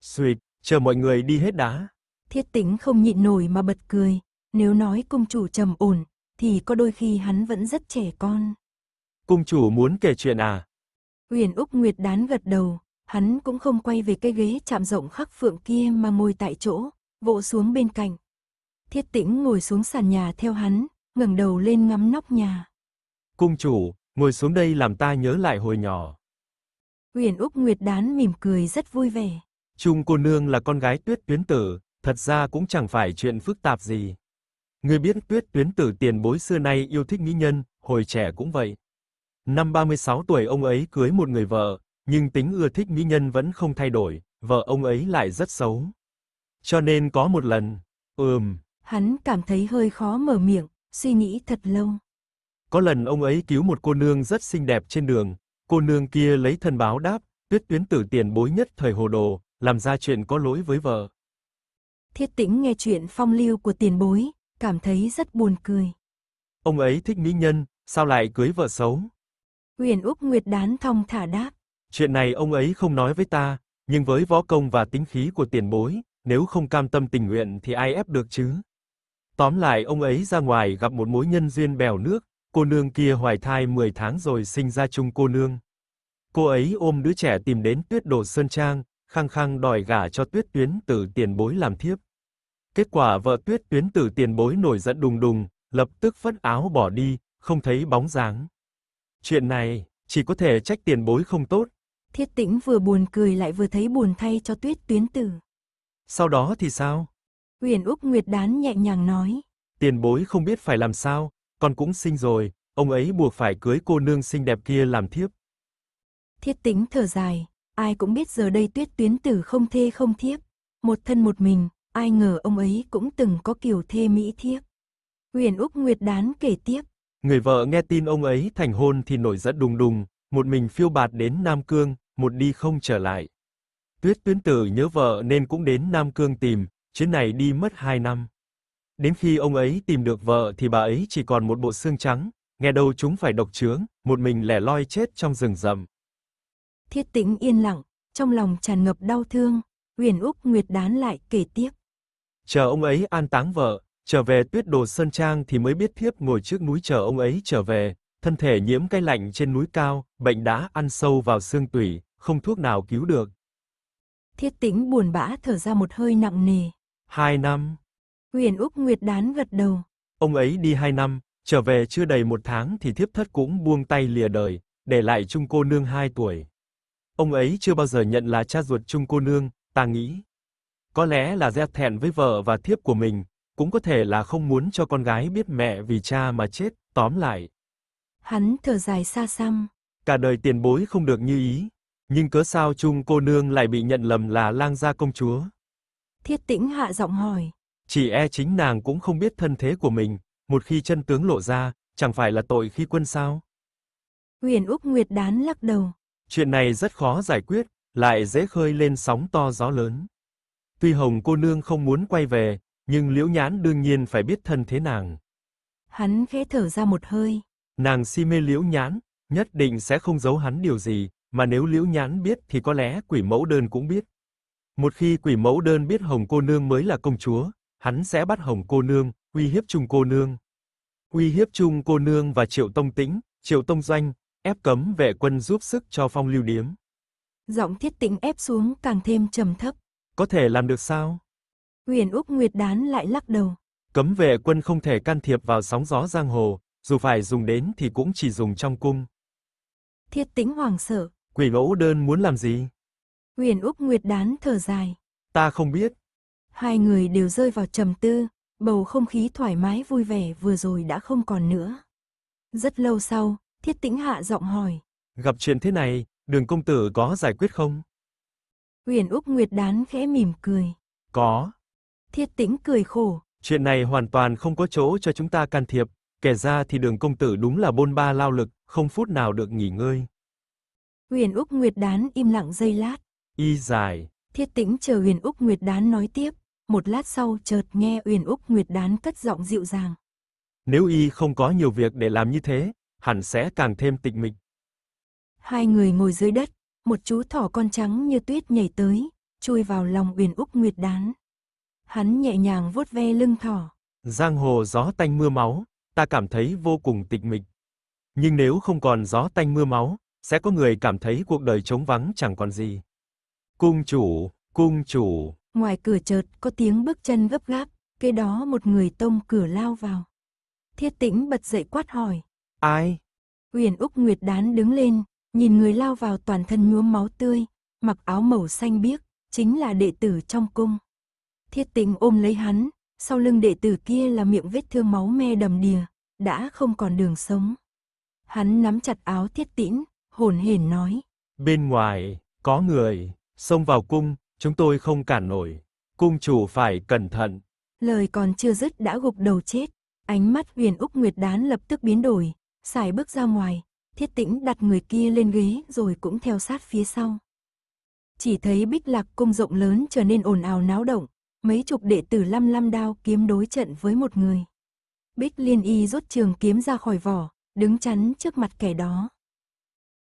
Xuyệt, chờ mọi người đi hết đã Thiết tính không nhịn nổi mà bật cười, nếu nói cung chủ trầm ổn, thì có đôi khi hắn vẫn rất trẻ con. Cung chủ muốn kể chuyện à? Huyền Úc Nguyệt Đán gật đầu, hắn cũng không quay về cái ghế chạm rộng khắc phượng kia mà ngồi tại chỗ, vỗ xuống bên cạnh. Thiết tĩnh ngồi xuống sàn nhà theo hắn, ngẩng đầu lên ngắm nóc nhà. Cung chủ, ngồi xuống đây làm ta nhớ lại hồi nhỏ. Huyền Úc Nguyệt Đán mỉm cười rất vui vẻ. Trung cô nương là con gái Tuyết Tuyến Tử, thật ra cũng chẳng phải chuyện phức tạp gì. Ngươi biết Tuyết Tuyến Tử tiền bối xưa nay yêu thích mỹ nhân, hồi trẻ cũng vậy. Năm 36 tuổi ông ấy cưới một người vợ, nhưng tính ưa thích mỹ nhân vẫn không thay đổi, vợ ông ấy lại rất xấu. Cho nên có một lần, ừm, hắn cảm thấy hơi khó mở miệng, suy nghĩ thật lâu. Có lần ông ấy cứu một cô nương rất xinh đẹp trên đường, cô nương kia lấy thân báo đáp, tuyết tuyến tử tiền bối nhất thời hồ đồ, làm ra chuyện có lỗi với vợ. Thiết tĩnh nghe chuyện phong lưu của tiền bối, cảm thấy rất buồn cười. Ông ấy thích mỹ nhân, sao lại cưới vợ xấu? Huyền Úc Nguyệt đán thong thả đáp. Chuyện này ông ấy không nói với ta, nhưng với võ công và tính khí của tiền bối, nếu không cam tâm tình nguyện thì ai ép được chứ? Tóm lại ông ấy ra ngoài gặp một mối nhân duyên bèo nước, cô nương kia hoài thai 10 tháng rồi sinh ra chung cô nương. Cô ấy ôm đứa trẻ tìm đến Tuyết Đồ Sơn Trang, khăng khăng đòi gả cho Tuyết Tuyến Tử tiền bối làm thiếp. Kết quả vợ Tuyết Tuyến Tử tiền bối nổi giận đùng đùng, lập tức phất áo bỏ đi, không thấy bóng dáng. Chuyện này chỉ có thể trách tiền bối không tốt. Thiết Tĩnh vừa buồn cười lại vừa thấy buồn thay cho Tuyết Tuyến Tử. Sau đó thì sao? Uyển Úc Nguyệt Đán nhẹ nhàng nói. Tiền bối không biết phải làm sao, con cũng sinh rồi, ông ấy buộc phải cưới cô nương xinh đẹp kia làm thiếp. Thiết tính thở dài, ai cũng biết giờ đây tuyết tuyến tử không thê không thiếp. Một thân một mình, ai ngờ ông ấy cũng từng có kiểu thê mỹ thiếp. Uyển Úc Nguyệt Đán kể tiếp. Người vợ nghe tin ông ấy thành hôn thì nổi giận đùng đùng, một mình phiêu bạt đến Nam Cương, một đi không trở lại. Tuyết tuyến tử nhớ vợ nên cũng đến Nam Cương tìm, chuyến này đi mất 2 năm. Đến khi ông ấy tìm được vợ thì bà ấy chỉ còn một bộ xương trắng, nghe đâu chúng phải độc chướng một mình lẻ loi chết trong rừng rậm. Thiết Tĩnh yên lặng, trong lòng tràn ngập đau thương, huyền Úc Nguyệt đán lại kể tiếp. Chờ ông ấy an táng vợ, trở về Tuyết Đồ Sơn Trang thì mới biết thiếp ngồi trước núi chờ ông ấy trở về, thân thể nhiễm cái lạnh trên núi cao, bệnh đã ăn sâu vào xương tủy, không thuốc nào cứu được. Thiết Tĩnh buồn bã thở ra một hơi nặng nề. Hai năm. Huyền Úc Nguyệt đán gật đầu. Ông ấy đi hai năm, trở về chưa đầy một tháng thì thiếp thất cũng buông tay lìa đời, để lại chung cô nương hai tuổi. Ông ấy chưa bao giờ nhận là cha ruột chung cô nương, ta nghĩ. Có lẽ là dè thẹn với vợ và thiếp của mình, cũng có thể là không muốn cho con gái biết mẹ vì cha mà chết, tóm lại. Hắn thở dài xa xăm. Cả đời tiền bối không được như ý, nhưng cớ sao chung cô nương lại bị nhận lầm là lang gia công chúa? Thiết tĩnh hạ giọng hỏi. Chỉ e chính nàng cũng không biết thân thế của mình, một khi chân tướng lộ ra, chẳng phải là tội khi quân sao? Huyền Úc Nguyệt đán lắc đầu. Chuyện này rất khó giải quyết, lại dễ khơi lên sóng to gió lớn. Tuy Hồng cô nương không muốn quay về, nhưng Liễu Nhãn đương nhiên phải biết thân thế nàng. Hắn khẽ thở ra một hơi. Nàng si mê Liễu Nhãn, nhất định sẽ không giấu hắn điều gì, mà nếu Liễu Nhãn biết thì có lẽ quỷ mẫu đơn cũng biết. Một khi quỷ mẫu đơn biết Hồng cô nương mới là công chúa, hắn sẽ bắt Hồng cô nương, uy hiếp Trung cô nương. Uy hiếp Trung cô nương và Triệu Tông Tĩnh, Triệu Tông Doanh, ép cấm vệ quân giúp sức cho Phong Lưu Điếm. Giọng Thiết Tĩnh ép xuống càng thêm trầm thấp. Có thể làm được sao? Huyền Úc Nguyệt Đán lại lắc đầu. Cấm vệ quân không thể can thiệp vào sóng gió giang hồ, dù phải dùng đến thì cũng chỉ dùng trong cung. Thiết Tĩnh hoàng sợ. Quỷ mẫu đơn muốn làm gì? Huyền Úc Nguyệt đán thở dài. Ta không biết. Hai người đều rơi vào trầm tư, bầu không khí thoải mái vui vẻ vừa rồi đã không còn nữa. Rất lâu sau, Thiết Tĩnh hạ giọng hỏi. Gặp chuyện thế này, đường công tử có giải quyết không? Huyền Úc Nguyệt đán khẽ mỉm cười. Có. Thiết Tĩnh cười khổ. Chuyện này hoàn toàn không có chỗ cho chúng ta can thiệp, kể ra thì đường công tử đúng là bôn ba lao lực, không phút nào được nghỉ ngơi. Huyền Úc Nguyệt đán im lặng giây lát. Y dài. Thiết tĩnh chờ Huyền Úc Nguyệt Đán nói tiếp, một lát sau chợt nghe Huyền Úc Nguyệt Đán cất giọng dịu dàng. Nếu y không có nhiều việc để làm như thế, hẳn sẽ càng thêm tịnh mịch. Hai người ngồi dưới đất, một chú thỏ con trắng như tuyết nhảy tới, chui vào lòng Uyển Úc Nguyệt Đán. Hắn nhẹ nhàng vuốt ve lưng thỏ. Giang hồ gió tanh mưa máu, ta cảm thấy vô cùng tịch mịch. Nhưng nếu không còn gió tanh mưa máu, sẽ có người cảm thấy cuộc đời trống vắng chẳng còn gì. Cung chủ, cung chủ. Ngoài cửa chợt có tiếng bước chân gấp gáp, kế đó một người tông cửa lao vào. Thiết tĩnh bật dậy quát hỏi. Ai? huyền Úc Nguyệt đán đứng lên, nhìn người lao vào toàn thân nhuốm máu tươi, mặc áo màu xanh biếc, chính là đệ tử trong cung. Thiết tĩnh ôm lấy hắn, sau lưng đệ tử kia là miệng vết thương máu me đầm đìa, đã không còn đường sống. Hắn nắm chặt áo thiết tĩnh, hồn hển nói. Bên ngoài, có người. Xông vào cung, chúng tôi không cản nổi. Cung chủ phải cẩn thận. Lời còn chưa dứt đã gục đầu chết. Ánh mắt huyền Úc Nguyệt Đán lập tức biến đổi, xài bước ra ngoài. Thiết tĩnh đặt người kia lên ghế rồi cũng theo sát phía sau. Chỉ thấy bích lạc cung rộng lớn trở nên ồn ào náo động. Mấy chục đệ tử lăm lăm đao kiếm đối trận với một người. Bích liên y rút trường kiếm ra khỏi vỏ, đứng chắn trước mặt kẻ đó.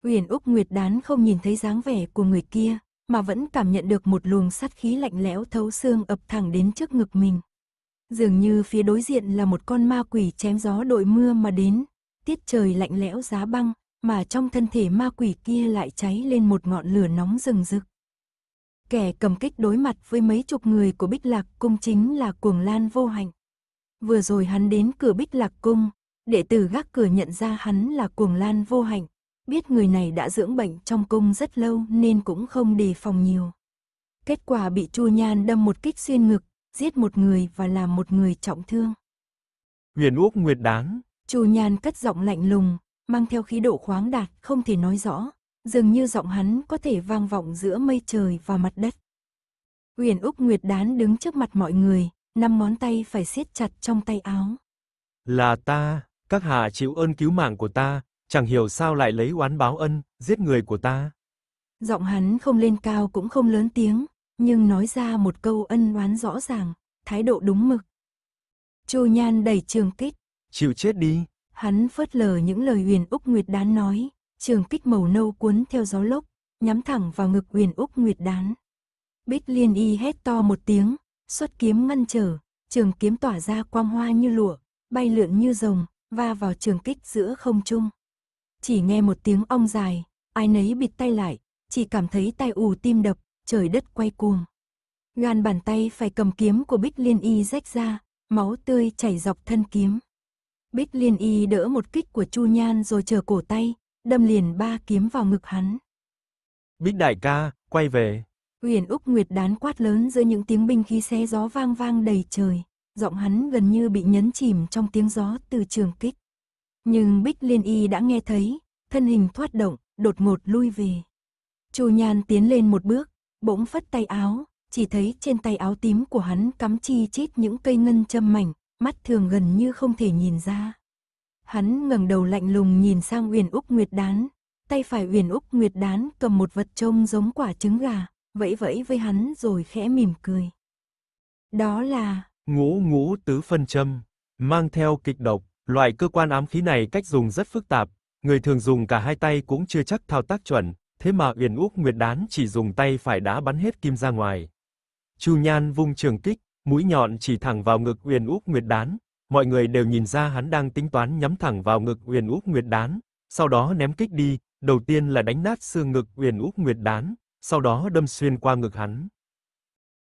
huyền Úc Nguyệt Đán không nhìn thấy dáng vẻ của người kia, mà vẫn cảm nhận được một luồng sát khí lạnh lẽo thấu xương ập thẳng đến trước ngực mình. Dường như phía đối diện là một con ma quỷ chém gió đội mưa mà đến, tiết trời lạnh lẽo giá băng, mà trong thân thể ma quỷ kia lại cháy lên một ngọn lửa nóng rừng rực. Kẻ cầm kích đối mặt với mấy chục người của Bích Lạc Cung chính là Cuồng Lan Vô Hạnh. Vừa rồi hắn đến cửa Bích Lạc Cung, đệ tử gác cửa nhận ra hắn là Cuồng Lan Vô Hạnh, biết người này đã dưỡng bệnh trong cung rất lâu nên cũng không đề phòng nhiều. Kết quả bị Chu Nhan đâm một kích xuyên ngực, giết một người và làm một người trọng thương. Huyền Úc Nguyệt đán Chu Nhan cất giọng lạnh lùng, mang theo khí độ khoáng đạt, không thể nói rõ, dường như giọng hắn có thể vang vọng giữa mây trời và mặt đất. Huyền Úc Nguyệt đán đứng trước mặt mọi người, năm ngón tay phải siết chặt trong tay áo. Là ta, các hạ chịu ơn cứu mạng của ta, chẳng hiểu sao lại lấy oán báo ân, giết người của ta. Giọng hắn không lên cao cũng không lớn tiếng, nhưng nói ra một câu ân oán rõ ràng, thái độ đúng mực. Chu Nhan đẩy Trường Kích. Chịu chết đi. Hắn phớt lờ những lời Huyền Úc Nguyệt Đán nói, Trường Kích màu nâu cuốn theo gió lốc, nhắm thẳng vào ngực Huyền Úc Nguyệt Đán. Bích Liên Y hét to một tiếng, xuất kiếm ngăn trở, trường kiếm tỏa ra quang hoa như lụa, bay lượn như rồng, va vào trường kích giữa không trung. Chỉ nghe một tiếng ong dài, ai nấy bịt tay lại, chỉ cảm thấy tay ù tim đập, trời đất quay cuồng. Gan bàn tay phải cầm kiếm của Bích Liên Y rách ra, máu tươi chảy dọc thân kiếm. Bích Liên Y đỡ một kích của Chu Nhan rồi chờ cổ tay, đâm liền ba kiếm vào ngực hắn. Bích đại ca, quay về. Huyền Úc Nguyệt đán quát lớn giữa những tiếng binh khí xé gió vang vang đầy trời, giọng hắn gần như bị nhấn chìm trong tiếng gió từ trường kích. Nhưng Bích Liên Y đã nghe thấy, thân hình thoát động, đột ngột lui về. Chu Nhan tiến lên một bước, bỗng phất tay áo, chỉ thấy trên tay áo tím của hắn cắm chi chít những cây ngân châm mảnh, mắt thường gần như không thể nhìn ra. Hắn ngẩng đầu lạnh lùng nhìn sang Uyển Úc Nguyệt Đán, tay phải Uyển Úc Nguyệt Đán cầm một vật trông giống quả trứng gà, vẫy vẫy với hắn rồi khẽ mỉm cười. Đó là ngũ ngũ tứ phân châm, mang theo kịch độc, Loại cơ quan ám khí này cách dùng rất phức tạp, người thường dùng cả hai tay cũng chưa chắc thao tác chuẩn, thế mà Uyển Úc Nguyệt Đán chỉ dùng tay phải đá bắn hết kim ra ngoài. Chu Nhan vung trường kích, mũi nhọn chỉ thẳng vào ngực Uyển Úc Nguyệt Đán, mọi người đều nhìn ra hắn đang tính toán nhắm thẳng vào ngực Uyển Úc Nguyệt Đán, sau đó ném kích đi, đầu tiên là đánh nát xương ngực Uyển Úc Nguyệt Đán, sau đó đâm xuyên qua ngực hắn.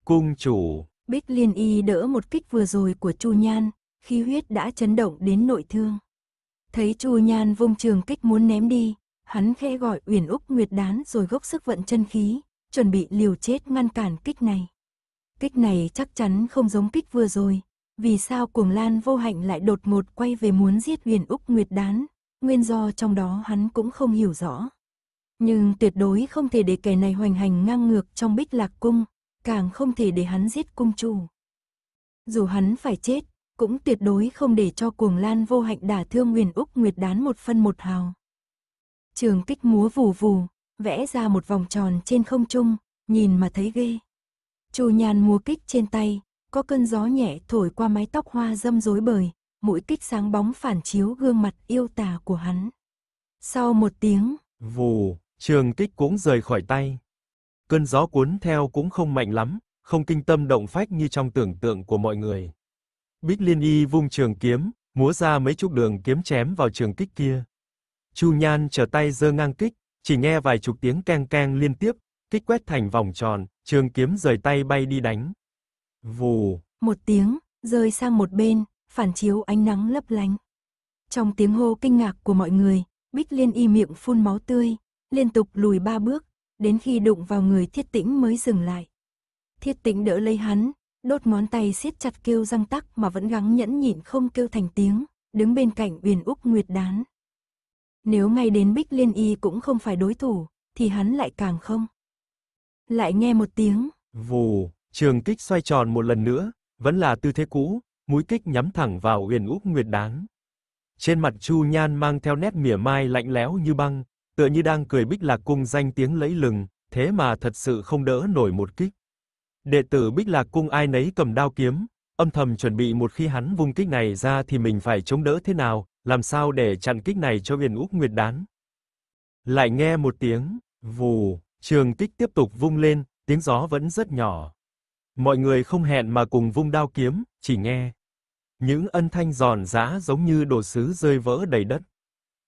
Cung chủ Bích Liên Y đỡ một kích vừa rồi của Chu Nhan, khí huyết đã chấn động đến nội thương. Thấy Chu Nhan vung trường kích muốn ném đi, hắn khẽ gọi Uyển Úc Nguyệt đán rồi gốc sức vận chân khí, chuẩn bị liều chết ngăn cản kích này. Kích này chắc chắn không giống kích vừa rồi, vì sao Cuồng Lan vô hạnh lại đột ngột quay về muốn giết Uyển Úc Nguyệt đán, nguyên do trong đó hắn cũng không hiểu rõ. Nhưng tuyệt đối không thể để kẻ này hoành hành ngang ngược trong bích lạc cung, càng không thể để hắn giết cung chủ. Dù hắn phải chết, cũng tuyệt đối không để cho cuồng lan vô hạnh đả thương Huyền Úc Nguyệt đán một phân một hào. Trường kích múa vù vù, vẽ ra một vòng tròn trên không trung, nhìn mà thấy ghê. Chu Nhàn múa kích trên tay, có cơn gió nhẹ thổi qua mái tóc hoa râm rối bời, mũi kích sáng bóng phản chiếu gương mặt yêu tà của hắn. Sau một tiếng, vù, trường kích cũng rời khỏi tay. Cơn gió cuốn theo cũng không mạnh lắm, không kinh tâm động phách như trong tưởng tượng của mọi người. Bích Liên Y vung trường kiếm, múa ra mấy chục đường kiếm chém vào trường kích kia. Chu Nhan trở tay giơ ngang kích, chỉ nghe vài chục tiếng keng keng liên tiếp, kích quét thành vòng tròn, trường kiếm rời tay bay đi đánh. Vù, một tiếng, rơi sang một bên, phản chiếu ánh nắng lấp lánh. Trong tiếng hô kinh ngạc của mọi người, Bích Liên y miệng phun máu tươi, liên tục lùi ba bước, đến khi đụng vào người Thiết Tĩnh mới dừng lại. Thiết Tĩnh đỡ lấy hắn, đốt ngón tay siết chặt kêu răng tắc mà vẫn gắng nhẫn nhịn không kêu thành tiếng, đứng bên cạnh Uyển Úc Nguyệt đán. Nếu ngay đến Bích Liên Y cũng không phải đối thủ, thì hắn lại càng không. Lại nghe một tiếng. Vù, trường kích xoay tròn một lần nữa, vẫn là tư thế cũ, mũi kích nhắm thẳng vào Uyển Úc Nguyệt đán. Trên mặt Chu Nhan mang theo nét mỉa mai lạnh lẽo như băng, tựa như đang cười Bích Lạc cung danh tiếng lẫy lừng, thế mà thật sự không đỡ nổi một kích. Đệ tử Bích Lạc Cung ai nấy cầm đao kiếm, âm thầm chuẩn bị một khi hắn vung kích này ra thì mình phải chống đỡ thế nào, làm sao để chặn kích này cho Huyền Úc Nguyệt đán. Lại nghe một tiếng, vù, trường kích tiếp tục vung lên, tiếng gió vẫn rất nhỏ. Mọi người không hẹn mà cùng vung đao kiếm, chỉ nghe những ân thanh giòn giã giống như đồ sứ rơi vỡ đầy đất.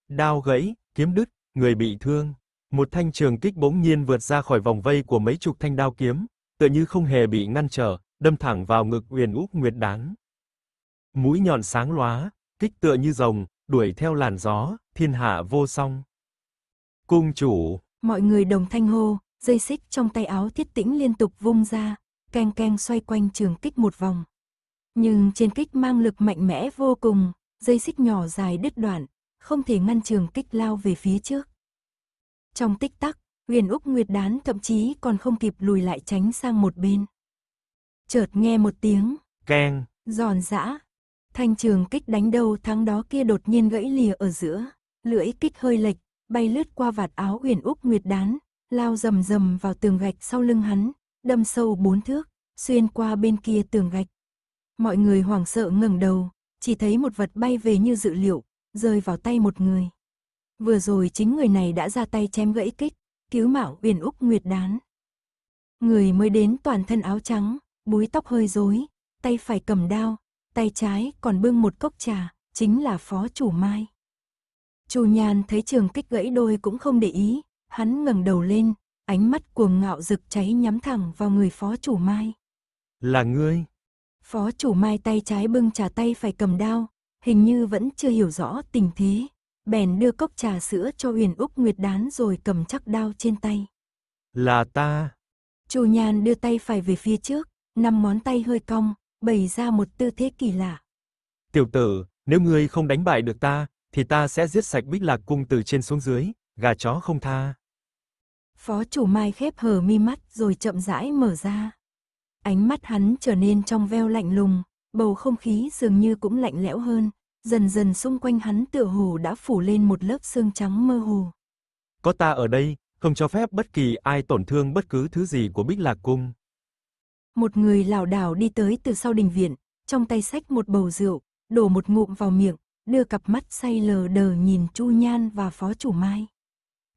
Đao gãy, kiếm đứt, người bị thương. Một thanh trường kích bỗng nhiên vượt ra khỏi vòng vây của mấy chục thanh đao kiếm, tựa như không hề bị ngăn trở, đâm thẳng vào ngực Uyển Úc Nguyệt đán. Mũi nhọn sáng loá, kích tựa như rồng, đuổi theo làn gió, thiên hạ vô song. Cung chủ, mọi người đồng thanh hô, dây xích trong tay áo Thiết Tĩnh liên tục vung ra, keng keng xoay quanh trường kích một vòng. Nhưng trên kích mang lực mạnh mẽ vô cùng, dây xích nhỏ dài đứt đoạn, không thể ngăn trường kích lao về phía trước. Trong tích tắc, Huyền Úc Nguyệt Đán thậm chí còn không kịp lùi lại tránh sang một bên. Chợt nghe một tiếng. Keng. Giòn giã. Thanh trường kích đánh đầu thắng đó kia đột nhiên gãy lìa ở giữa. Lưỡi kích hơi lệch, bay lướt qua vạt áo Huyền Úc Nguyệt Đán. Lao rầm rầm vào tường gạch sau lưng hắn. Đâm sâu bốn thước, xuyên qua bên kia tường gạch. Mọi người hoảng sợ ngẩng đầu, chỉ thấy một vật bay về như dự liệu, rơi vào tay một người. Vừa rồi chính người này đã ra tay chém gãy kích, cứu mạo uyển úc nguyệt đán. Người mới đến toàn thân áo trắng, búi tóc hơi rối, tay phải cầm đao, tay trái còn bưng một cốc trà, chính là phó chủ Mai. Chu Nhàn thấy trường kích gãy đôi cũng không để ý, hắn ngẩng đầu lên, ánh mắt cuồng ngạo rực cháy nhắm thẳng vào người phó chủ Mai. Là ngươi? Phó chủ Mai tay trái bưng trà tay phải cầm đao, hình như vẫn chưa hiểu rõ tình thế, bèn đưa cốc trà sữa cho Huyền Úc Nguyệt đán rồi cầm chắc đao trên tay. Là ta. Chu nhan đưa tay phải về phía trước, năm ngón tay hơi cong, bày ra một tư thế kỳ lạ. Tiểu tử, nếu ngươi không đánh bại được ta, thì ta sẽ giết sạch bích lạc cung từ trên xuống dưới, gà chó không tha. Phó chủ Mai khép hờ mi mắt rồi chậm rãi mở ra. Ánh mắt hắn trở nên trong veo lạnh lùng, bầu không khí dường như cũng lạnh lẽo hơn, Dần dần xung quanh hắn tựa hồ đã phủ lên một lớp xương trắng mơ hồ. Có ta ở đây, không cho phép bất kỳ ai tổn thương bất cứ thứ gì của Bích Lạc Cung. Một người lảo đảo đi tới từ sau đình viện, trong tay sách một bầu rượu, đổ một ngụm vào miệng, đưa cặp mắt say lờ đờ nhìn Chu Nhan và Phó Chủ Mai.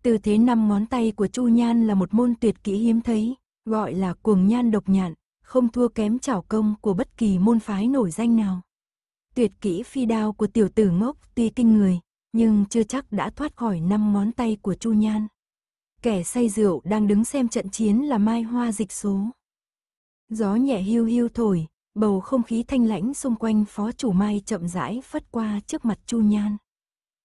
Tư thế năm ngón tay của Chu Nhan là một môn tuyệt kỹ hiếm thấy, gọi là cuồng nhan độc nhạn, không thua kém chảo công của bất kỳ môn phái nổi danh nào. Tuyệt kỹ phi đao của tiểu tử mốc tuy kinh người, nhưng chưa chắc đã thoát khỏi năm ngón tay của Chu Nhan. Kẻ say rượu đang đứng xem trận chiến là Mai Hoa dịch số. Gió nhẹ hiu hiu thổi, bầu không khí thanh lãnh xung quanh phó chủ Mai chậm rãi phất qua trước mặt Chu Nhan.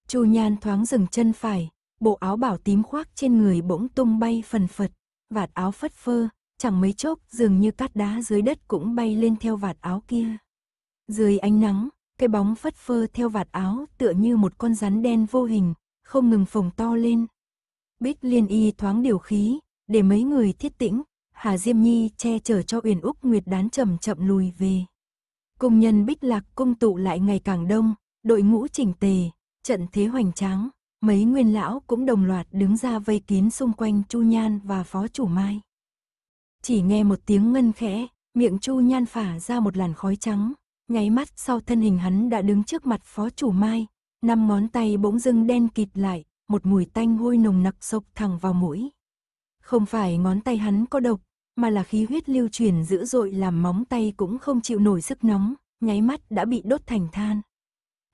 Chu Nhan thoáng dừng chân phải, bộ áo bảo tím khoác trên người bỗng tung bay phần phật, vạt áo phất phơ, chẳng mấy chốc dường như cát đá dưới đất cũng bay lên theo vạt áo kia. Dưới ánh nắng, cái bóng phất phơ theo vạt áo tựa như một con rắn đen vô hình, không ngừng phồng to lên. Bích liên y thoáng điều khí, để mấy người thiết tĩnh, Hà Diêm Nhi che chở cho Uyển Úc Nguyệt đán chậm chậm lùi về. Công nhân Bích Lạc cung tụ lại ngày càng đông, đội ngũ chỉnh tề, trận thế hoành tráng, mấy nguyên lão cũng đồng loạt đứng ra vây kín xung quanh Chu Nhan và Phó Chủ Mai. Chỉ nghe một tiếng ngân khẽ, miệng Chu Nhan phả ra một làn khói trắng, nháy mắt sau thân hình hắn đã đứng trước mặt phó chủ Mai, năm ngón tay bỗng dưng đen kịt lại, một mùi tanh hôi nồng nặc xộc thẳng vào mũi. Không phải ngón tay hắn có độc, mà là khí huyết lưu truyền dữ dội làm móng tay cũng không chịu nổi sức nóng, nháy mắt đã bị đốt thành than.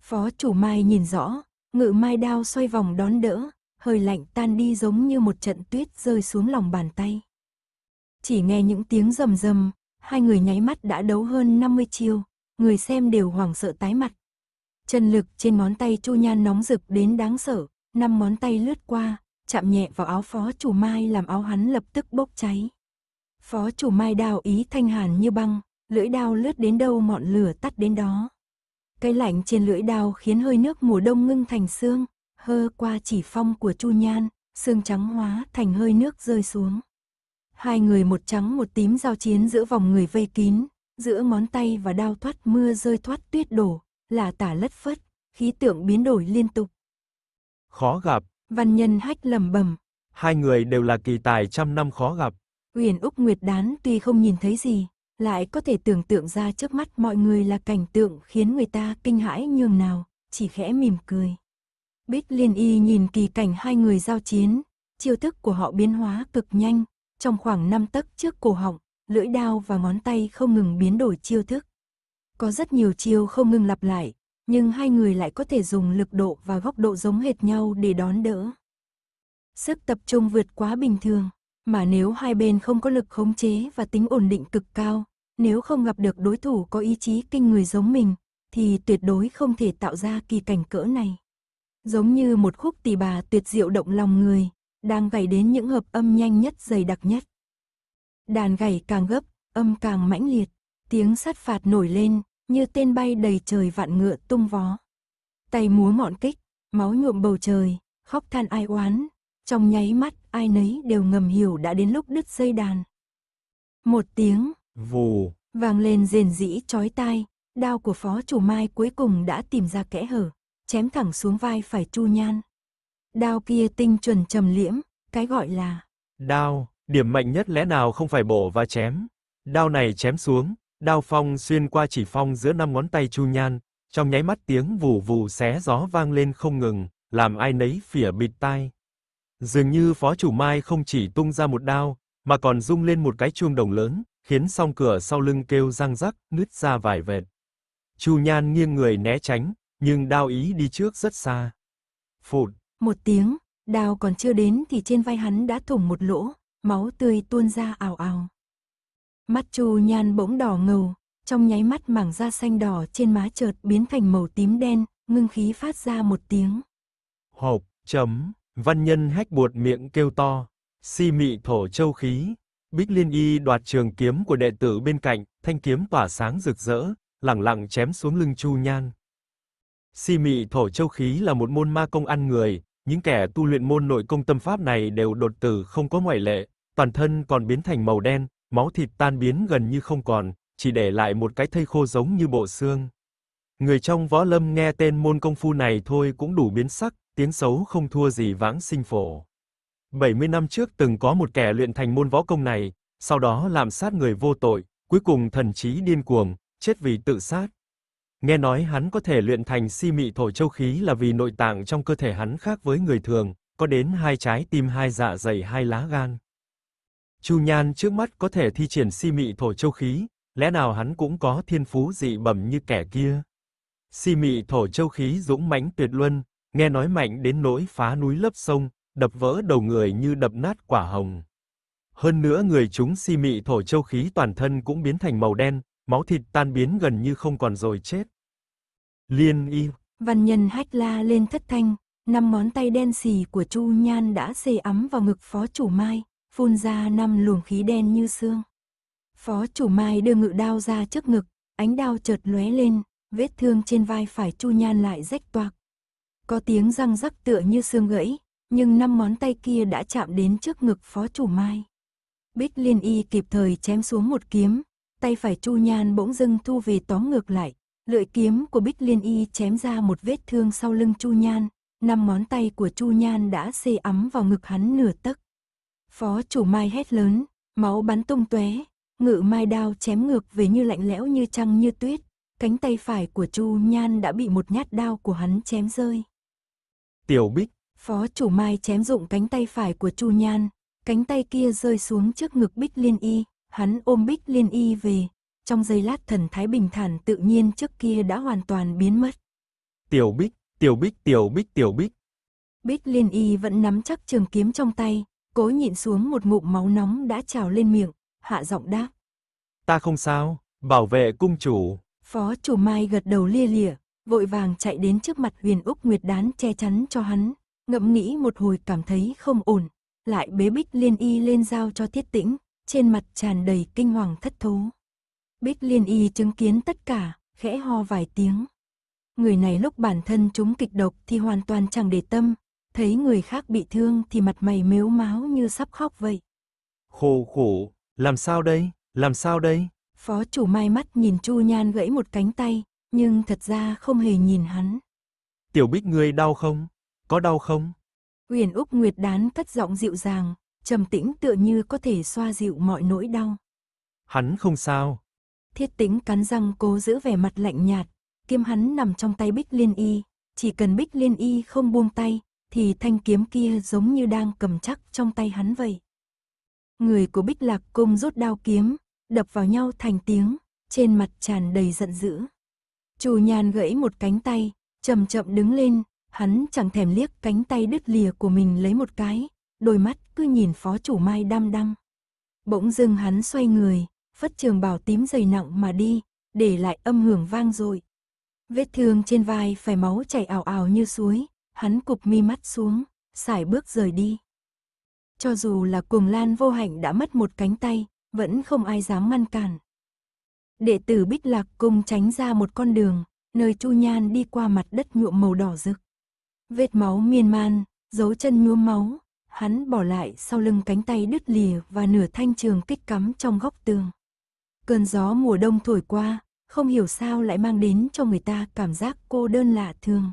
Phó chủ Mai nhìn rõ, ngự mai đao xoay vòng đón đỡ, hơi lạnh tan đi giống như một trận tuyết rơi xuống lòng bàn tay. Chỉ nghe những tiếng rầm rầm, hai người nháy mắt đã đấu hơn 50 chiêu, người xem đều hoảng sợ tái mặt. Chân lực trên món tay Chu Nhan nóng rực đến đáng sợ, năm món tay lướt qua, chạm nhẹ vào áo phó chủ Mai làm áo hắn lập tức bốc cháy. Phó chủ Mai đào ý thanh hàn như băng, lưỡi đao lướt đến đâu mọn lửa tắt đến đó. Cái lạnh trên lưỡi đao khiến hơi nước mùa đông ngưng thành xương, hơ qua chỉ phong của Chu Nhan, xương trắng hóa thành hơi nước rơi xuống. Hai người một trắng một tím giao chiến giữa vòng người vây kín, giữa món tay và đao thoát mưa rơi thoát tuyết đổ, là tả lất phất, khí tượng biến đổi liên tục. Khó gặp. Văn nhân hách lầm bầm. Hai người đều là kỳ tài trăm năm khó gặp. Uyển Úc Nguyệt Đán tuy không nhìn thấy gì, lại có thể tưởng tượng ra trước mắt mọi người là cảnh tượng khiến người ta kinh hãi nhường nào, chỉ khẽ mỉm cười. Bích Liên Y nhìn kỳ cảnh hai người giao chiến, chiêu thức của họ biến hóa cực nhanh, trong khoảng năm tấc trước cổ họng, lưỡi đao và ngón tay không ngừng biến đổi chiêu thức. Có rất nhiều chiêu không ngừng lặp lại, nhưng hai người lại có thể dùng lực độ và góc độ giống hệt nhau để đón đỡ. Sức tập trung vượt quá bình thường, mà nếu hai bên không có lực khống chế và tính ổn định cực cao, nếu không gặp được đối thủ có ý chí kinh người giống mình, thì tuyệt đối không thể tạo ra kỳ cảnh cỡ này. Giống như một khúc tỳ bà tuyệt diệu động lòng người, đang gảy đến những hợp âm nhanh nhất dày đặc nhất. Đàn gảy càng gấp, âm càng mãnh liệt, tiếng sát phạt nổi lên, như tên bay đầy trời vạn ngựa tung vó. Tay múa mọn kích, máu nhuộm bầu trời, khóc than ai oán, trong nháy mắt ai nấy đều ngầm hiểu đã đến lúc đứt dây đàn. Một tiếng vù vang lên rền rĩ chói tai, đao của phó chủ Mai cuối cùng đã tìm ra kẽ hở, chém thẳng xuống vai phải Chu Nhan. Đao kia tinh chuẩn trầm liễm, cái gọi là đao Điểm mạnh nhất lẽ nào không phải bổ và chém. Đao này chém xuống, đao phong xuyên qua chỉ phong giữa năm ngón tay Chu Nhan, trong nháy mắt tiếng vù vù xé gió vang lên không ngừng, làm ai nấy phỉa bịt tai. Dường như phó chủ Mai không chỉ tung ra một đao, mà còn rung lên một cái chuông đồng lớn, khiến song cửa sau lưng kêu răng rắc, nứt ra vài vệt. Chu Nhan nghiêng người né tránh, nhưng đao ý đi trước rất xa. Phụt. Một tiếng, đao còn chưa đến thì trên vai hắn đã thủng một lỗ máu tươi tuôn ra ảo ảo. Mắt Chu Nhan bỗng đỏ ngầu, trong nháy mắt mảng da xanh đỏ trên má chợt biến thành màu tím đen, ngưng khí phát ra một tiếng. Hộp, chấm, văn nhân hách buột miệng kêu to, si mị thổ châu khí, Bích Liên Y đoạt trường kiếm của đệ tử bên cạnh, thanh kiếm tỏa sáng rực rỡ, lẳng lặng chém xuống lưng Chu Nhan. Si mị thổ châu khí là một môn ma công ăn người, những kẻ tu luyện môn nội công tâm pháp này đều đột tử không có ngoại lệ toàn thân còn biến thành màu đen, máu thịt tan biến gần như không còn, chỉ để lại một cái thây khô giống như bộ xương. Người trong võ lâm nghe tên môn công phu này thôi cũng đủ biến sắc, tiếng xấu không thua gì vãng sinh phổ. 70 năm trước từng có một kẻ luyện thành môn võ công này, sau đó làm sát người vô tội, cuối cùng thần trí điên cuồng, chết vì tự sát. Nghe nói hắn có thể luyện thành si mị thổ châu khí là vì nội tạng trong cơ thể hắn khác với người thường, có đến hai trái tim hai dạ dày hai lá gan. Chu Nhan trước mắt có thể thi triển si mị thổ châu khí, lẽ nào hắn cũng có thiên phú dị bẩm như kẻ kia? Si mị thổ châu khí dũng mãnh tuyệt luân, nghe nói mạnh đến nỗi phá núi lấp sông, đập vỡ đầu người như đập nát quả hồng. Hơn nữa người chúng si mị thổ châu khí toàn thân cũng biến thành màu đen, máu thịt tan biến gần như không còn rồi chết. Liên y. Văn nhân hách la lên thất thanh, năm món tay đen xì của Chu Nhan đã xê ấm vào ngực phó chủ Mai phun ra năm luồng khí đen như xương. Phó chủ Mai đưa ngự đao ra trước ngực, ánh đao chợt lóe lên, vết thương trên vai phải Chu Nhan lại rách toạc. Có tiếng răng rắc tựa như xương gãy, nhưng năm món tay kia đã chạm đến trước ngực phó chủ Mai. Bích Liên Y kịp thời chém xuống một kiếm, tay phải Chu Nhan bỗng dưng thu về tóm ngược lại, lưỡi kiếm của Bích Liên Y chém ra một vết thương sau lưng Chu Nhan, năm món tay của Chu Nhan đã xê ấm vào ngực hắn nửa tấc. Phó chủ mai hét lớn, máu bắn tung tóe, ngự mai đao chém ngược về như lạnh lẽo như trăng như tuyết, cánh tay phải của Chu Nhan đã bị một nhát đao của hắn chém rơi. Tiểu Bích, phó chủ mai chém dụng cánh tay phải của Chu Nhan, cánh tay kia rơi xuống trước ngực Bích Liên Y, hắn ôm Bích Liên Y về, trong giây lát thần thái bình thản tự nhiên trước kia đã hoàn toàn biến mất. Tiểu Bích, Tiểu Bích, Tiểu Bích, Tiểu Bích. Bích Liên Y vẫn nắm chắc trường kiếm trong tay, Cố nhịn xuống một ngụm máu nóng đã trào lên miệng, hạ giọng đáp. Ta không sao, bảo vệ cung chủ. Phó chủ Mai gật đầu lia lịa, vội vàng chạy đến trước mặt huyền Úc Nguyệt Đán che chắn cho hắn, ngẫm nghĩ một hồi cảm thấy không ổn, lại bế bích liên y lên giao cho thiết tĩnh, trên mặt tràn đầy kinh hoàng thất thố. Bích liên y chứng kiến tất cả, khẽ ho vài tiếng. Người này lúc bản thân chúng kịch độc thì hoàn toàn chẳng để tâm, thấy người khác bị thương thì mặt mày mếu máo như sắp khóc vậy. Khổ khổ, làm sao đây, làm sao đây? Phó chủ mai mắt nhìn Chu Nhan gãy một cánh tay, nhưng thật ra không hề nhìn hắn. Tiểu Bích ngươi đau không? Có đau không? Uyển Úc Nguyệt đán cất giọng dịu dàng, trầm tĩnh tựa như có thể xoa dịu mọi nỗi đau. Hắn không sao. Thiết tính cắn răng cố giữ vẻ mặt lạnh nhạt, kiếm hắn nằm trong tay Bích Liên Y, chỉ cần Bích Liên Y không buông tay, thì thanh kiếm kia giống như đang cầm chắc trong tay hắn vậy. Người của Bích Lạc Cung rút đao kiếm, đập vào nhau thành tiếng, trên mặt tràn đầy giận dữ. Chu Nhan gãy một cánh tay, chậm chậm đứng lên, hắn chẳng thèm liếc cánh tay đứt lìa của mình lấy một cái, đôi mắt cứ nhìn phó chủ Mai đăm đăm. Bỗng dưng hắn xoay người, phất trường bảo tím dày nặng mà đi, để lại âm hưởng vang dội. Vết thương trên vai phải máu chảy ảo ảo như suối, hắn cụp mi mắt xuống, xài bước rời đi. Cho dù là cuồng lan vô hạnh đã mất một cánh tay, vẫn không ai dám ngăn cản. Đệ tử Bích Lạc cung tránh ra một con đường, nơi Chu Nhan đi qua mặt đất nhuộm màu đỏ rực. Vết máu miên man, dấu chân nhuốm máu, hắn bỏ lại sau lưng cánh tay đứt lìa và nửa thanh trường kích cắm trong góc tường. Cơn gió mùa đông thổi qua, không hiểu sao lại mang đến cho người ta cảm giác cô đơn lạ thường.